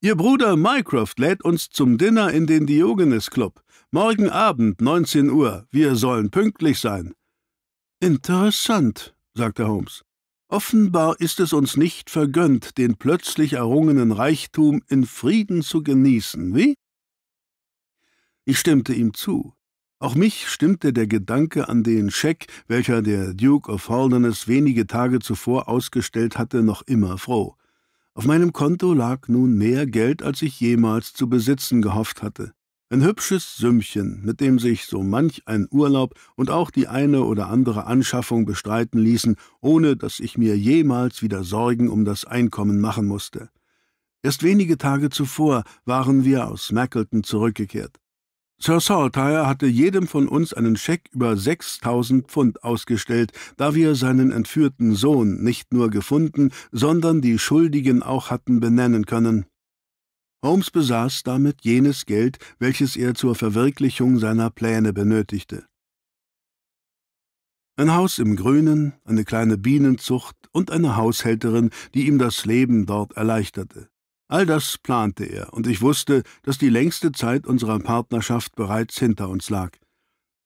Ihr Bruder Mycroft lädt uns zum Dinner in den Diogenes Club. Morgen Abend, 19 Uhr. Wir sollen pünktlich sein. Interessant, sagte Holmes. Offenbar ist es uns nicht vergönnt, den plötzlich errungenen Reichtum in Frieden zu genießen, wie? Ich stimmte ihm zu. Auch mich stimmte der Gedanke an den Scheck, welcher der Duke of Holderness wenige Tage zuvor ausgestellt hatte, noch immer froh. Auf meinem Konto lag nun mehr Geld, als ich jemals zu besitzen gehofft hatte. Ein hübsches Sümmchen, mit dem sich so manch ein Urlaub und auch die eine oder andere Anschaffung bestreiten ließen, ohne dass ich mir jemals wieder Sorgen um das Einkommen machen musste. Erst wenige Tage zuvor waren wir aus Mackleton zurückgekehrt. Sir Saltire hatte jedem von uns einen Scheck über 6000 Pfund ausgestellt, da wir seinen entführten Sohn nicht nur gefunden, sondern die Schuldigen auch hatten benennen können. Holmes besaß damit jenes Geld, welches er zur Verwirklichung seiner Pläne benötigte. Ein Haus im Grünen, eine kleine Bienenzucht und eine Haushälterin, die ihm das Leben dort erleichterte. All das plante er, und ich wusste, dass die längste Zeit unserer Partnerschaft bereits hinter uns lag.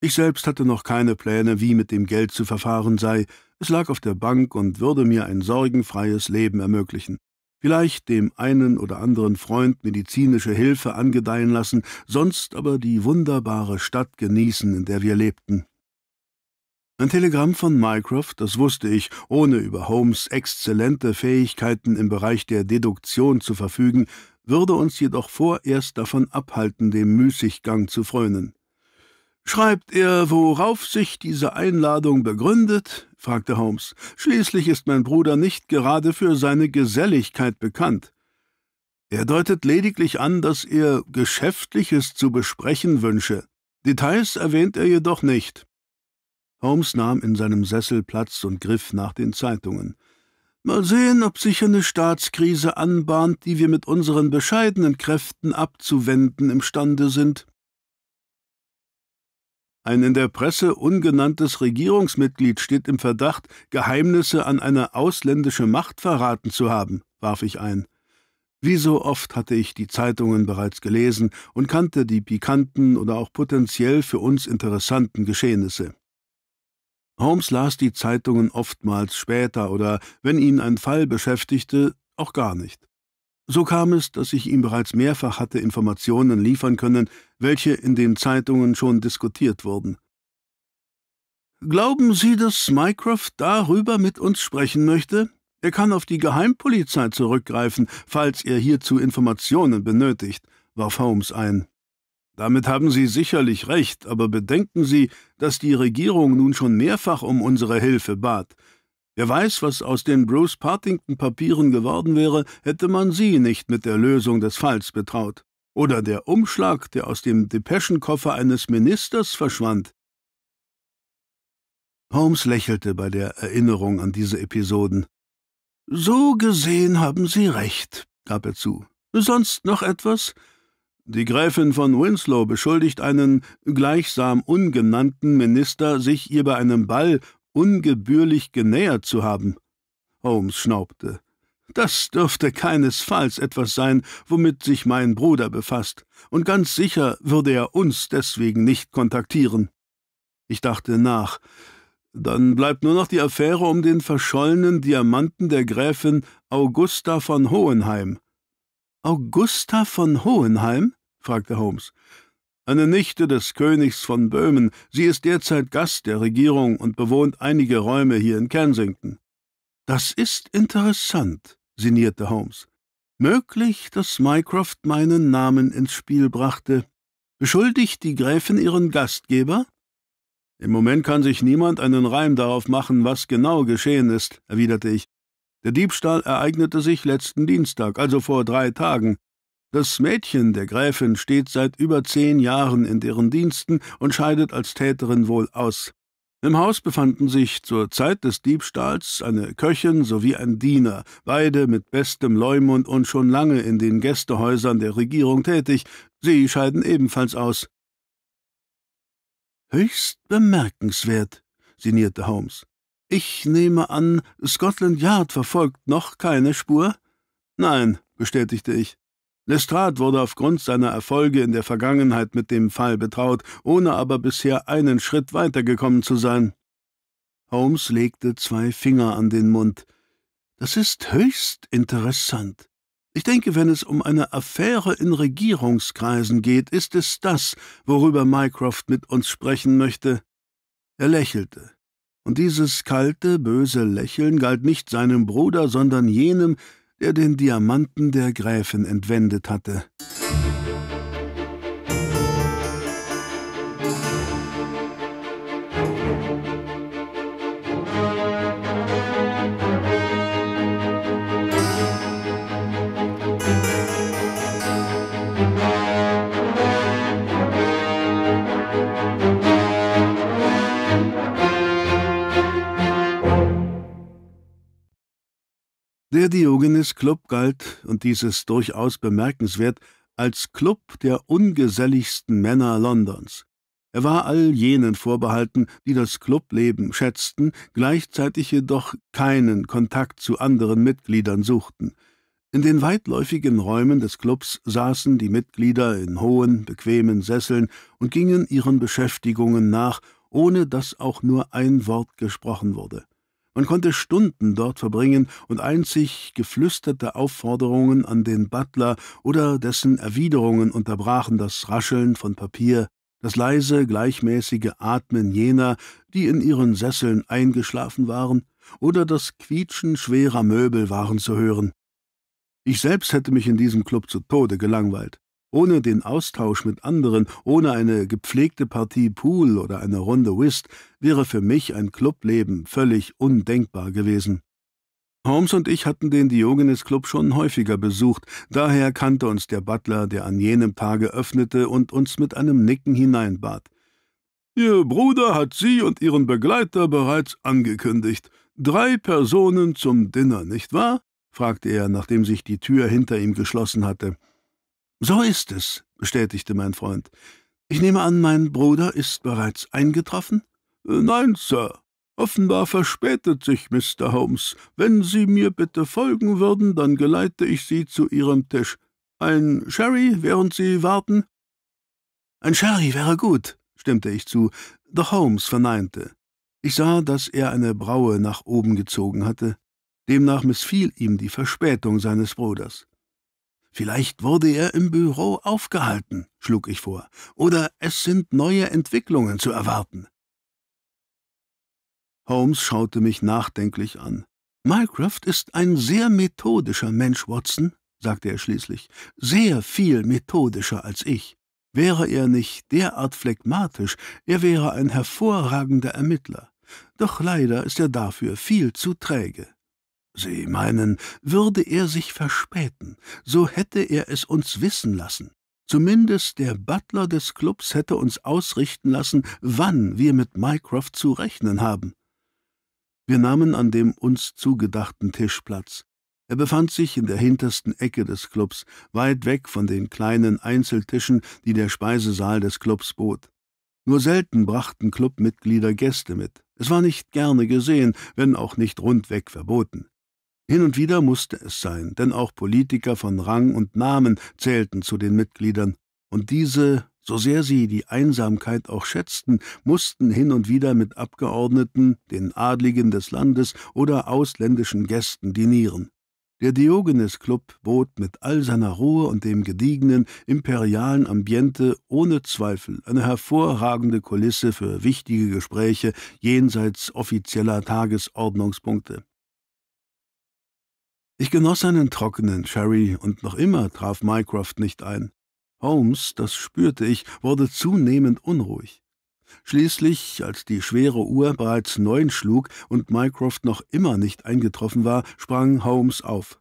Ich selbst hatte noch keine Pläne, wie mit dem Geld zu verfahren sei, es lag auf der Bank und würde mir ein sorgenfreies Leben ermöglichen. Vielleicht dem einen oder anderen Freund medizinische Hilfe angedeihen lassen, sonst aber die wunderbare Stadt genießen, in der wir lebten. Ein Telegramm von Mycroft, das wusste ich, ohne über Holmes exzellente Fähigkeiten im Bereich der Deduktion zu verfügen, würde uns jedoch vorerst davon abhalten, dem Müßiggang zu frönen. Schreibt er, worauf sich diese Einladung begründet? fragte Holmes. Schließlich ist mein Bruder nicht gerade für seine Geselligkeit bekannt. Er deutet lediglich an, dass er Geschäftliches zu besprechen wünsche. Details erwähnt er jedoch nicht. Holmes nahm in seinem Sessel Platz und griff nach den Zeitungen. Mal sehen, ob sich eine Staatskrise anbahnt, die wir mit unseren bescheidenen Kräften abzuwenden imstande sind. Ein in der Presse ungenanntes Regierungsmitglied steht im Verdacht, Geheimnisse an eine ausländische Macht verraten zu haben, warf ich ein. Wie so oft hatte ich die Zeitungen bereits gelesen und kannte die pikanten oder auch potenziell für uns interessanten Geschehnisse. Holmes las die Zeitungen oftmals später oder, wenn ihn ein Fall beschäftigte, auch gar nicht. So kam es, dass ich ihm bereits mehrfach hatte Informationen liefern können, welche in den Zeitungen schon diskutiert wurden. Glauben Sie, dass Mycroft darüber mit uns sprechen möchte? Er kann auf die Geheimpolizei zurückgreifen, falls er hierzu Informationen benötigt, warf Holmes ein. Damit haben Sie sicherlich recht, aber bedenken Sie, dass die Regierung nun schon mehrfach um unsere Hilfe bat. Wer weiß, was aus den Bruce Partington Papieren geworden wäre, hätte man Sie nicht mit der Lösung des Falls betraut. Oder der Umschlag, der aus dem Depeschenkoffer eines Ministers verschwand. Holmes lächelte bei der Erinnerung an diese Episoden. So gesehen haben Sie recht, gab er zu. Sonst noch etwas? Die Gräfin von Winslow beschuldigt einen gleichsam ungenannten Minister, sich ihr bei einem Ball ungebührlich genähert zu haben. Holmes schnaubte. Das dürfte keinesfalls etwas sein, womit sich mein Bruder befasst, und ganz sicher würde er uns deswegen nicht kontaktieren. Ich dachte nach. Dann bleibt nur noch die Affäre um den verschollenen Diamanten der Gräfin Augusta von Hohenheim. Augusta von Hohenheim? fragte Holmes. Eine Nichte des Königs von Böhmen. Sie ist derzeit Gast der Regierung und bewohnt einige Räume hier in Kensington. Das ist interessant, sinnierte Holmes. Möglich, dass Mycroft meinen Namen ins Spiel brachte. Beschuldigt die Gräfin ihren Gastgeber? Im Moment kann sich niemand einen Reim darauf machen, was genau geschehen ist, erwiderte ich. Der Diebstahl ereignete sich letzten Dienstag, also vor drei Tagen. Das Mädchen der Gräfin steht seit über zehn Jahren in deren Diensten und scheidet als Täterin wohl aus. Im Haus befanden sich zur Zeit des Diebstahls eine Köchin sowie ein Diener, beide mit bestem Leumund und schon lange in den Gästehäusern der Regierung tätig. Sie scheiden ebenfalls aus. Höchst bemerkenswert, sinnierte Holmes. Ich nehme an, Scotland Yard verfolgt noch keine Spur? Nein, bestätigte ich. Lestrade wurde aufgrund seiner Erfolge in der Vergangenheit mit dem Fall betraut, ohne aber bisher einen Schritt weitergekommen zu sein. Holmes legte zwei Finger an den Mund. Das ist höchst interessant. Ich denke, wenn es um eine Affäre in Regierungskreisen geht, ist es das, worüber Mycroft mit uns sprechen möchte. Er lächelte. Und dieses kalte, böse Lächeln galt nicht seinem Bruder, sondern jenem, der den Diamanten der Gräfin entwendet hatte. Der Diogenes Club galt, und dies ist durchaus bemerkenswert, als Club der ungeselligsten Männer Londons. Er war all jenen vorbehalten, die das Clubleben schätzten, gleichzeitig jedoch keinen Kontakt zu anderen Mitgliedern suchten. In den weitläufigen Räumen des Clubs saßen die Mitglieder in hohen, bequemen Sesseln und gingen ihren Beschäftigungen nach, ohne dass auch nur ein Wort gesprochen wurde. Man konnte Stunden dort verbringen und einzig geflüsterte Aufforderungen an den Butler oder dessen Erwiderungen unterbrachen das Rascheln von Papier, das leise, gleichmäßige Atmen jener, die in ihren Sesseln eingeschlafen waren, oder das Quietschen schwerer Möbel waren zu hören. Ich selbst hätte mich in diesem Club zu Tode gelangweilt. Ohne den Austausch mit anderen, ohne eine gepflegte Partie Pool oder eine Runde Whist wäre für mich ein Clubleben völlig undenkbar gewesen. Holmes und ich hatten den Diogenes Club schon häufiger besucht, daher kannte uns der Butler, der an jenem Tage öffnete und uns mit einem Nicken hineinbat. Ihr Bruder hat Sie und Ihren Begleiter bereits angekündigt. Drei Personen zum Dinner, nicht wahr? fragte er, nachdem sich die Tür hinter ihm geschlossen hatte. So ist es, bestätigte mein Freund. Ich nehme an, mein Bruder ist bereits eingetroffen? Äh, nein, Sir. Offenbar verspätet sich Mr. Holmes. Wenn Sie mir bitte folgen würden, dann geleite ich Sie zu Ihrem Tisch. Ein Sherry, während Sie warten? Ein Sherry wäre gut, stimmte ich zu, doch Holmes verneinte. Ich sah, dass er eine Braue nach oben gezogen hatte. Demnach missfiel ihm die Verspätung seines Bruders. Vielleicht wurde er im Büro aufgehalten, schlug ich vor, oder es sind neue Entwicklungen zu erwarten. Holmes schaute mich nachdenklich an. Mycroft ist ein sehr methodischer Mensch, Watson, sagte er schließlich, sehr viel methodischer als ich. Wäre er nicht derart phlegmatisch, er wäre ein hervorragender Ermittler. Doch leider ist er dafür viel zu träge. Sie meinen, würde er sich verspäten, so hätte er es uns wissen lassen. Zumindest der Butler des Clubs hätte uns ausrichten lassen, wann wir mit Mycroft zu rechnen haben. Wir nahmen an dem uns zugedachten Tisch Platz. Er befand sich in der hintersten Ecke des Clubs, weit weg von den kleinen Einzeltischen, die der Speisesaal des Clubs bot. Nur selten brachten Clubmitglieder Gäste mit. Es war nicht gerne gesehen, wenn auch nicht rundweg verboten. Hin und wieder musste es sein, denn auch Politiker von Rang und Namen zählten zu den Mitgliedern, und diese, so sehr sie die Einsamkeit auch schätzten, mussten hin und wieder mit Abgeordneten, den Adligen des Landes oder ausländischen Gästen dinieren. Der Diogenes-Club bot mit all seiner Ruhe und dem gediegenen, imperialen Ambiente ohne Zweifel eine hervorragende Kulisse für wichtige Gespräche jenseits offizieller Tagesordnungspunkte. Ich genoss einen trockenen Sherry und noch immer traf Mycroft nicht ein. Holmes, das spürte ich, wurde zunehmend unruhig. Schließlich, als die schwere Uhr bereits neun schlug und Mycroft noch immer nicht eingetroffen war, sprang Holmes auf.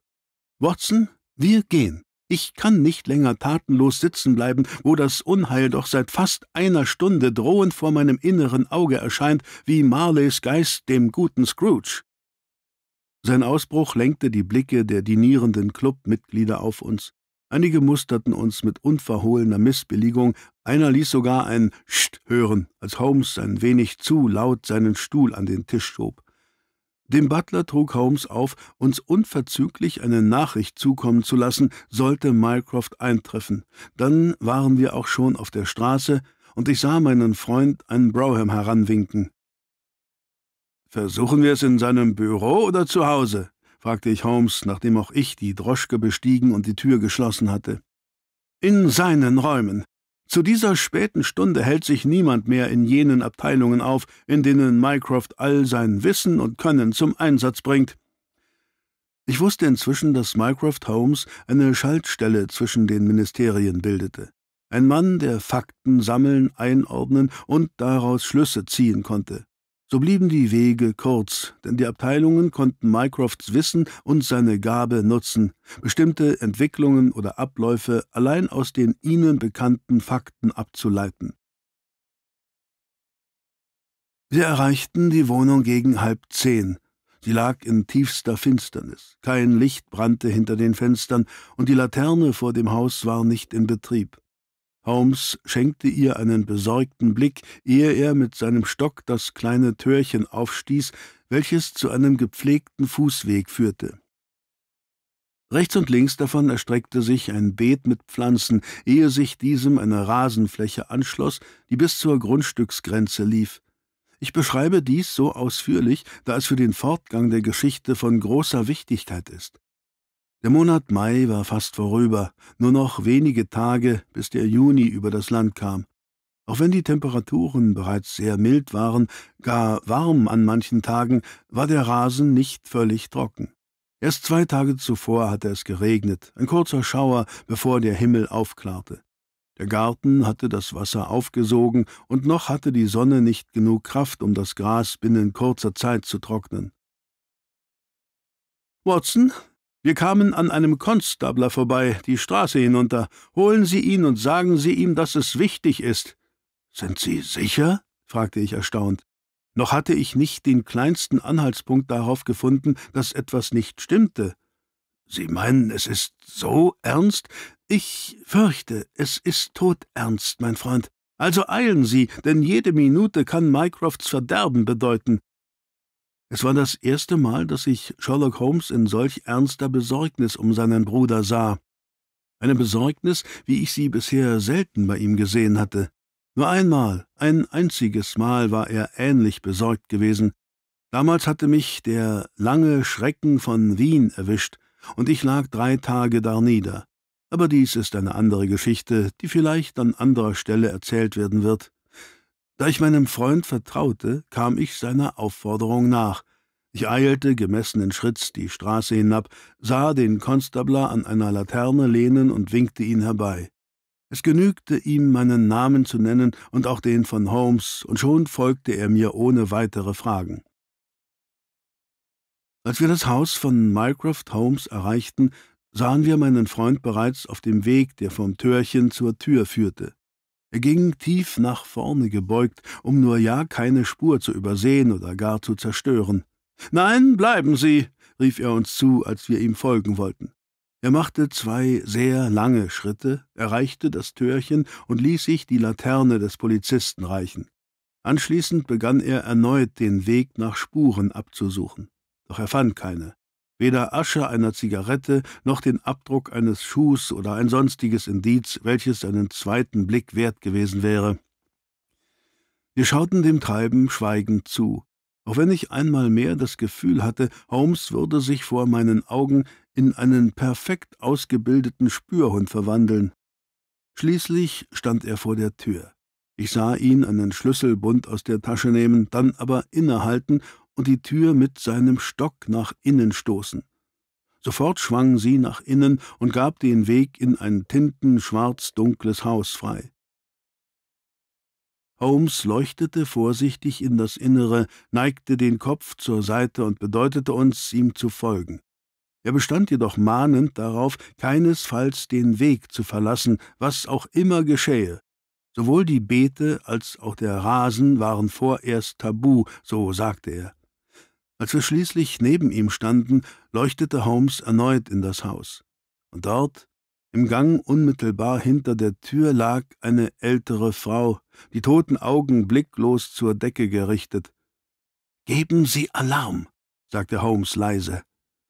Watson, wir gehen. Ich kann nicht länger tatenlos sitzen bleiben, wo das Unheil doch seit fast einer Stunde drohend vor meinem inneren Auge erscheint, wie Marleys Geist dem guten Scrooge. Sein Ausbruch lenkte die Blicke der dinierenden Clubmitglieder auf uns. Einige musterten uns mit unverhohlener Missbilligung, einer ließ sogar ein Scht hören, als Holmes ein wenig zu laut seinen Stuhl an den Tisch schob. Dem Butler trug Holmes auf, uns unverzüglich eine Nachricht zukommen zu lassen, sollte Mycroft eintreffen. Dann waren wir auch schon auf der Straße, und ich sah meinen Freund einen Brougham heranwinken. Versuchen wir es in seinem Büro oder zu Hause? fragte ich Holmes, nachdem auch ich die Droschke bestiegen und die Tür geschlossen hatte. In seinen Räumen. Zu dieser späten Stunde hält sich niemand mehr in jenen Abteilungen auf, in denen Mycroft all sein Wissen und Können zum Einsatz bringt. Ich wusste inzwischen, dass Mycroft Holmes eine Schaltstelle zwischen den Ministerien bildete. Ein Mann, der Fakten sammeln, einordnen und daraus Schlüsse ziehen konnte. So blieben die Wege kurz, denn die Abteilungen konnten Mycrofts Wissen und seine Gabe nutzen, bestimmte Entwicklungen oder Abläufe allein aus den ihnen bekannten Fakten abzuleiten. Sie erreichten die Wohnung gegen halb zehn. Sie lag in tiefster Finsternis, kein Licht brannte hinter den Fenstern und die Laterne vor dem Haus war nicht in Betrieb. Holmes schenkte ihr einen besorgten Blick, ehe er mit seinem Stock das kleine Törchen aufstieß, welches zu einem gepflegten Fußweg führte. Rechts und links davon erstreckte sich ein Beet mit Pflanzen, ehe sich diesem eine Rasenfläche anschloss, die bis zur Grundstücksgrenze lief. Ich beschreibe dies so ausführlich, da es für den Fortgang der Geschichte von großer Wichtigkeit ist. Der Monat Mai war fast vorüber, nur noch wenige Tage, bis der Juni über das Land kam. Auch wenn die Temperaturen bereits sehr mild waren, gar warm an manchen Tagen, war der Rasen nicht völlig trocken. Erst zwei Tage zuvor hatte es geregnet, ein kurzer Schauer, bevor der Himmel aufklarte. Der Garten hatte das Wasser aufgesogen, und noch hatte die Sonne nicht genug Kraft, um das Gras binnen kurzer Zeit zu trocknen. Watson, wir kamen an einem Konstabler vorbei, die Straße hinunter. Holen Sie ihn und sagen Sie ihm, dass es wichtig ist. Sind Sie sicher? fragte ich erstaunt. Noch hatte ich nicht den kleinsten Anhaltspunkt darauf gefunden, dass etwas nicht stimmte. Sie meinen, es ist so ernst? Ich fürchte, es ist todernst, mein Freund. Also eilen Sie, denn jede Minute kann Mycrofts Verderben bedeuten. Es war das erste Mal, dass ich Sherlock Holmes in solch ernster Besorgnis um seinen Bruder sah. Eine Besorgnis, wie ich sie bisher selten bei ihm gesehen hatte. Nur einmal, ein einziges Mal war er ähnlich besorgt gewesen. Damals hatte mich der lange Schrecken von Wien erwischt, und ich lag drei Tage darnieder. Aber dies ist eine andere Geschichte, die vielleicht an anderer Stelle erzählt werden wird. Da ich meinem Freund vertraute, kam ich seiner Aufforderung nach. Ich eilte gemessenen Schritts die Straße hinab, sah den Konstabler an einer Laterne lehnen und winkte ihn herbei. Es genügte ihm, meinen Namen zu nennen und auch den von Holmes, und schon folgte er mir ohne weitere Fragen. Als wir das Haus von Mycroft Holmes erreichten, sahen wir meinen Freund bereits auf dem Weg, der vom Türchen zur Tür führte. Er ging tief nach vorne gebeugt, um nur ja keine Spur zu übersehen oder gar zu zerstören. Nein, bleiben Sie, rief er uns zu, als wir ihm folgen wollten. Er machte zwei sehr lange Schritte, erreichte das Türchen und ließ sich die Laterne des Polizisten reichen. Anschließend begann er erneut den Weg nach Spuren abzusuchen, doch er fand keine weder Asche einer Zigarette noch den Abdruck eines Schuhs oder ein sonstiges Indiz, welches einen zweiten Blick wert gewesen wäre. Wir schauten dem Treiben schweigend zu, auch wenn ich einmal mehr das Gefühl hatte, Holmes würde sich vor meinen Augen in einen perfekt ausgebildeten Spürhund verwandeln. Schließlich stand er vor der Tür. Ich sah ihn einen Schlüsselbund aus der Tasche nehmen, dann aber innehalten und die Tür mit seinem Stock nach innen stoßen. Sofort schwang sie nach innen und gab den Weg in ein tintenschwarz-dunkles Haus frei. Holmes leuchtete vorsichtig in das Innere, neigte den Kopf zur Seite und bedeutete uns, ihm zu folgen. Er bestand jedoch mahnend darauf, keinesfalls den Weg zu verlassen, was auch immer geschähe. Sowohl die Beete als auch der Rasen waren vorerst tabu, so sagte er. Als wir schließlich neben ihm standen, leuchtete Holmes erneut in das Haus. Und dort, im Gang unmittelbar hinter der Tür, lag eine ältere Frau, die toten Augen blicklos zur Decke gerichtet. Geben Sie Alarm, sagte Holmes leise.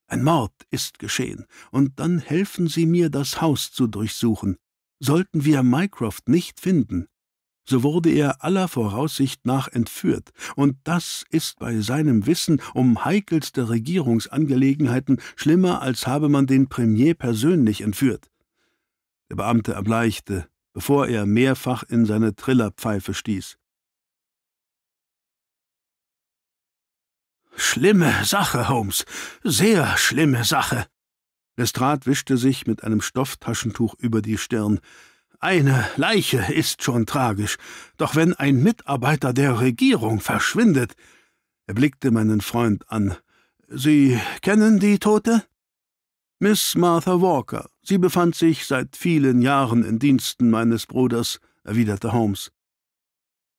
Ein Mord ist geschehen, und dann helfen Sie mir, das Haus zu durchsuchen. Sollten wir Mycroft nicht finden, so wurde er aller Voraussicht nach entführt, und das ist bei seinem Wissen um heikelste Regierungsangelegenheiten schlimmer, als habe man den Premier persönlich entführt. Der Beamte erbleichte, bevor er mehrfach in seine Trillerpfeife stieß. Schlimme Sache, Holmes, sehr schlimme Sache. Lestrade wischte sich mit einem Stofftaschentuch über die Stirn. Eine Leiche ist schon tragisch, doch wenn ein Mitarbeiter der Regierung verschwindet. Er blickte meinen Freund an. Sie kennen die Tote? Miss Martha Walker. Sie befand sich seit vielen Jahren in Diensten meines Bruders, erwiderte Holmes.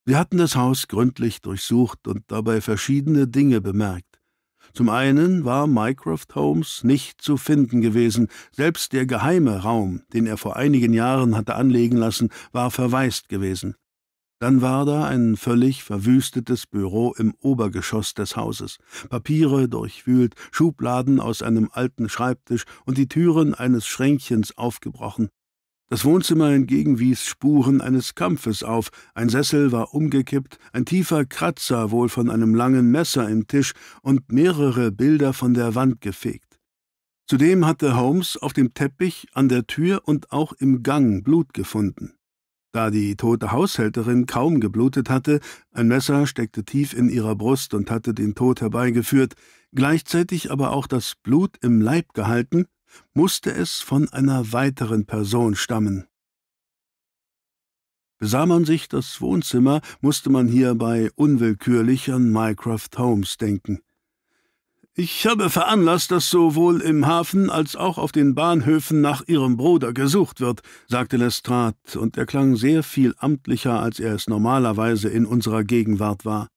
Wir hatten das Haus gründlich durchsucht und dabei verschiedene Dinge bemerkt. Zum einen war Mycroft Holmes nicht zu finden gewesen, selbst der geheime Raum, den er vor einigen Jahren hatte anlegen lassen, war verwaist gewesen. Dann war da ein völlig verwüstetes Büro im Obergeschoss des Hauses, Papiere durchwühlt, Schubladen aus einem alten Schreibtisch und die Türen eines Schränkchens aufgebrochen. Das Wohnzimmer hingegen wies Spuren eines Kampfes auf, ein Sessel war umgekippt, ein tiefer Kratzer wohl von einem langen Messer im Tisch und mehrere Bilder von der Wand gefegt. Zudem hatte Holmes auf dem Teppich, an der Tür und auch im Gang Blut gefunden. Da die tote Haushälterin kaum geblutet hatte, ein Messer steckte tief in ihrer Brust und hatte den Tod herbeigeführt, gleichzeitig aber auch das Blut im Leib gehalten, musste es von einer weiteren Person stammen. Besah man sich das Wohnzimmer, musste man hierbei unwillkürlich an Mycroft Holmes denken. Ich habe veranlasst, dass sowohl im Hafen als auch auf den Bahnhöfen nach Ihrem Bruder gesucht wird, sagte Lestrade, und er klang sehr viel amtlicher, als er es normalerweise in unserer Gegenwart war.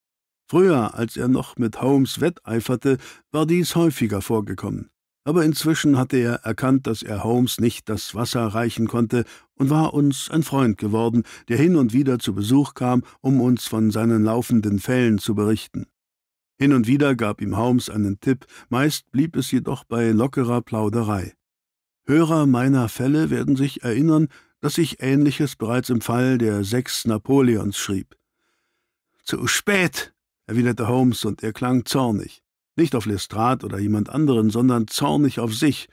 Früher, als er noch mit Holmes wetteiferte, war dies häufiger vorgekommen aber inzwischen hatte er erkannt, dass er Holmes nicht das Wasser reichen konnte und war uns ein Freund geworden, der hin und wieder zu Besuch kam, um uns von seinen laufenden Fällen zu berichten. Hin und wieder gab ihm Holmes einen Tipp, meist blieb es jedoch bei lockerer Plauderei. Hörer meiner Fälle werden sich erinnern, dass ich Ähnliches bereits im Fall der sechs Napoleons schrieb. Zu spät, erwiderte Holmes, und er klang zornig. Nicht auf Lestrade oder jemand anderen, sondern zornig auf sich.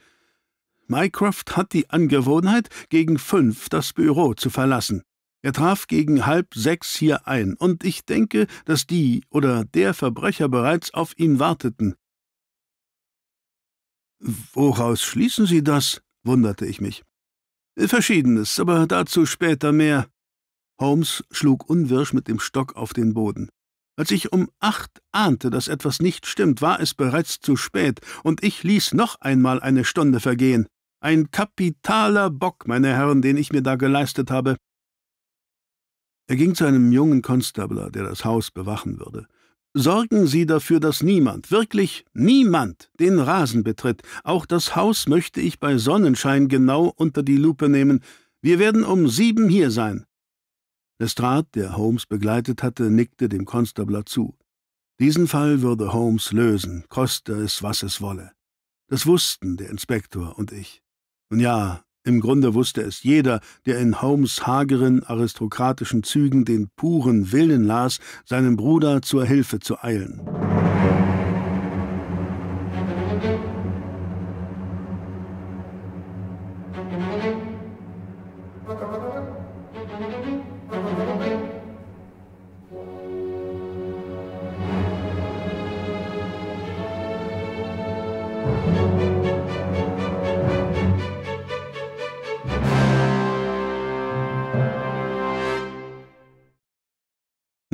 Mycroft hat die Angewohnheit, gegen fünf das Büro zu verlassen. Er traf gegen halb sechs hier ein, und ich denke, dass die oder der Verbrecher bereits auf ihn warteten. Woraus schließen Sie das? wunderte ich mich. Verschiedenes, aber dazu später mehr. Holmes schlug unwirsch mit dem Stock auf den Boden. Als ich um acht ahnte, dass etwas nicht stimmt, war es bereits zu spät, und ich ließ noch einmal eine Stunde vergehen. Ein kapitaler Bock, meine Herren, den ich mir da geleistet habe. Er ging zu einem jungen Konstabler, der das Haus bewachen würde. Sorgen Sie dafür, dass niemand, wirklich niemand, den Rasen betritt. Auch das Haus möchte ich bei Sonnenschein genau unter die Lupe nehmen. Wir werden um sieben hier sein. Lestrade, der Holmes begleitet hatte, nickte dem Constabler zu. Diesen Fall würde Holmes lösen, koste es, was es wolle. Das wussten der Inspektor und ich. Nun ja, im Grunde wusste es jeder, der in Holmes hageren, aristokratischen Zügen den puren Willen las, seinem Bruder zur Hilfe zu eilen.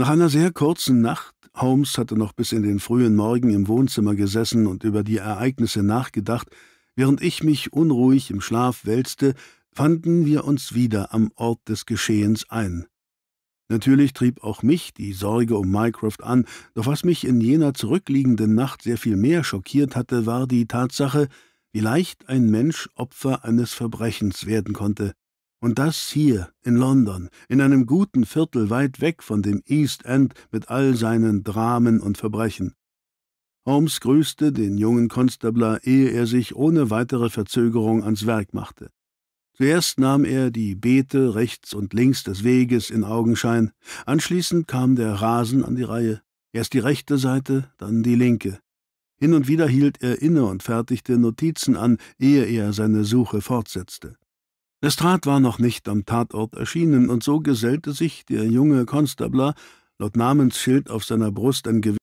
Nach einer sehr kurzen Nacht, Holmes hatte noch bis in den frühen Morgen im Wohnzimmer gesessen und über die Ereignisse nachgedacht, während ich mich unruhig im Schlaf wälzte, fanden wir uns wieder am Ort des Geschehens ein. Natürlich trieb auch mich die Sorge um Mycroft an, doch was mich in jener zurückliegenden Nacht sehr viel mehr schockiert hatte, war die Tatsache, wie leicht ein Mensch Opfer eines Verbrechens werden konnte. Und das hier in London, in einem guten Viertel weit weg von dem East End mit all seinen Dramen und Verbrechen. Holmes grüßte den jungen Konstabler, ehe er sich ohne weitere Verzögerung ans Werk machte. Zuerst nahm er die Beete rechts und links des Weges in Augenschein, anschließend kam der Rasen an die Reihe, erst die rechte Seite, dann die linke. Hin und wieder hielt er inne und fertigte Notizen an, ehe er seine Suche fortsetzte. Lestrade war noch nicht am Tatort erschienen, und so gesellte sich der junge Constabler, laut Namensschild auf seiner Brust ein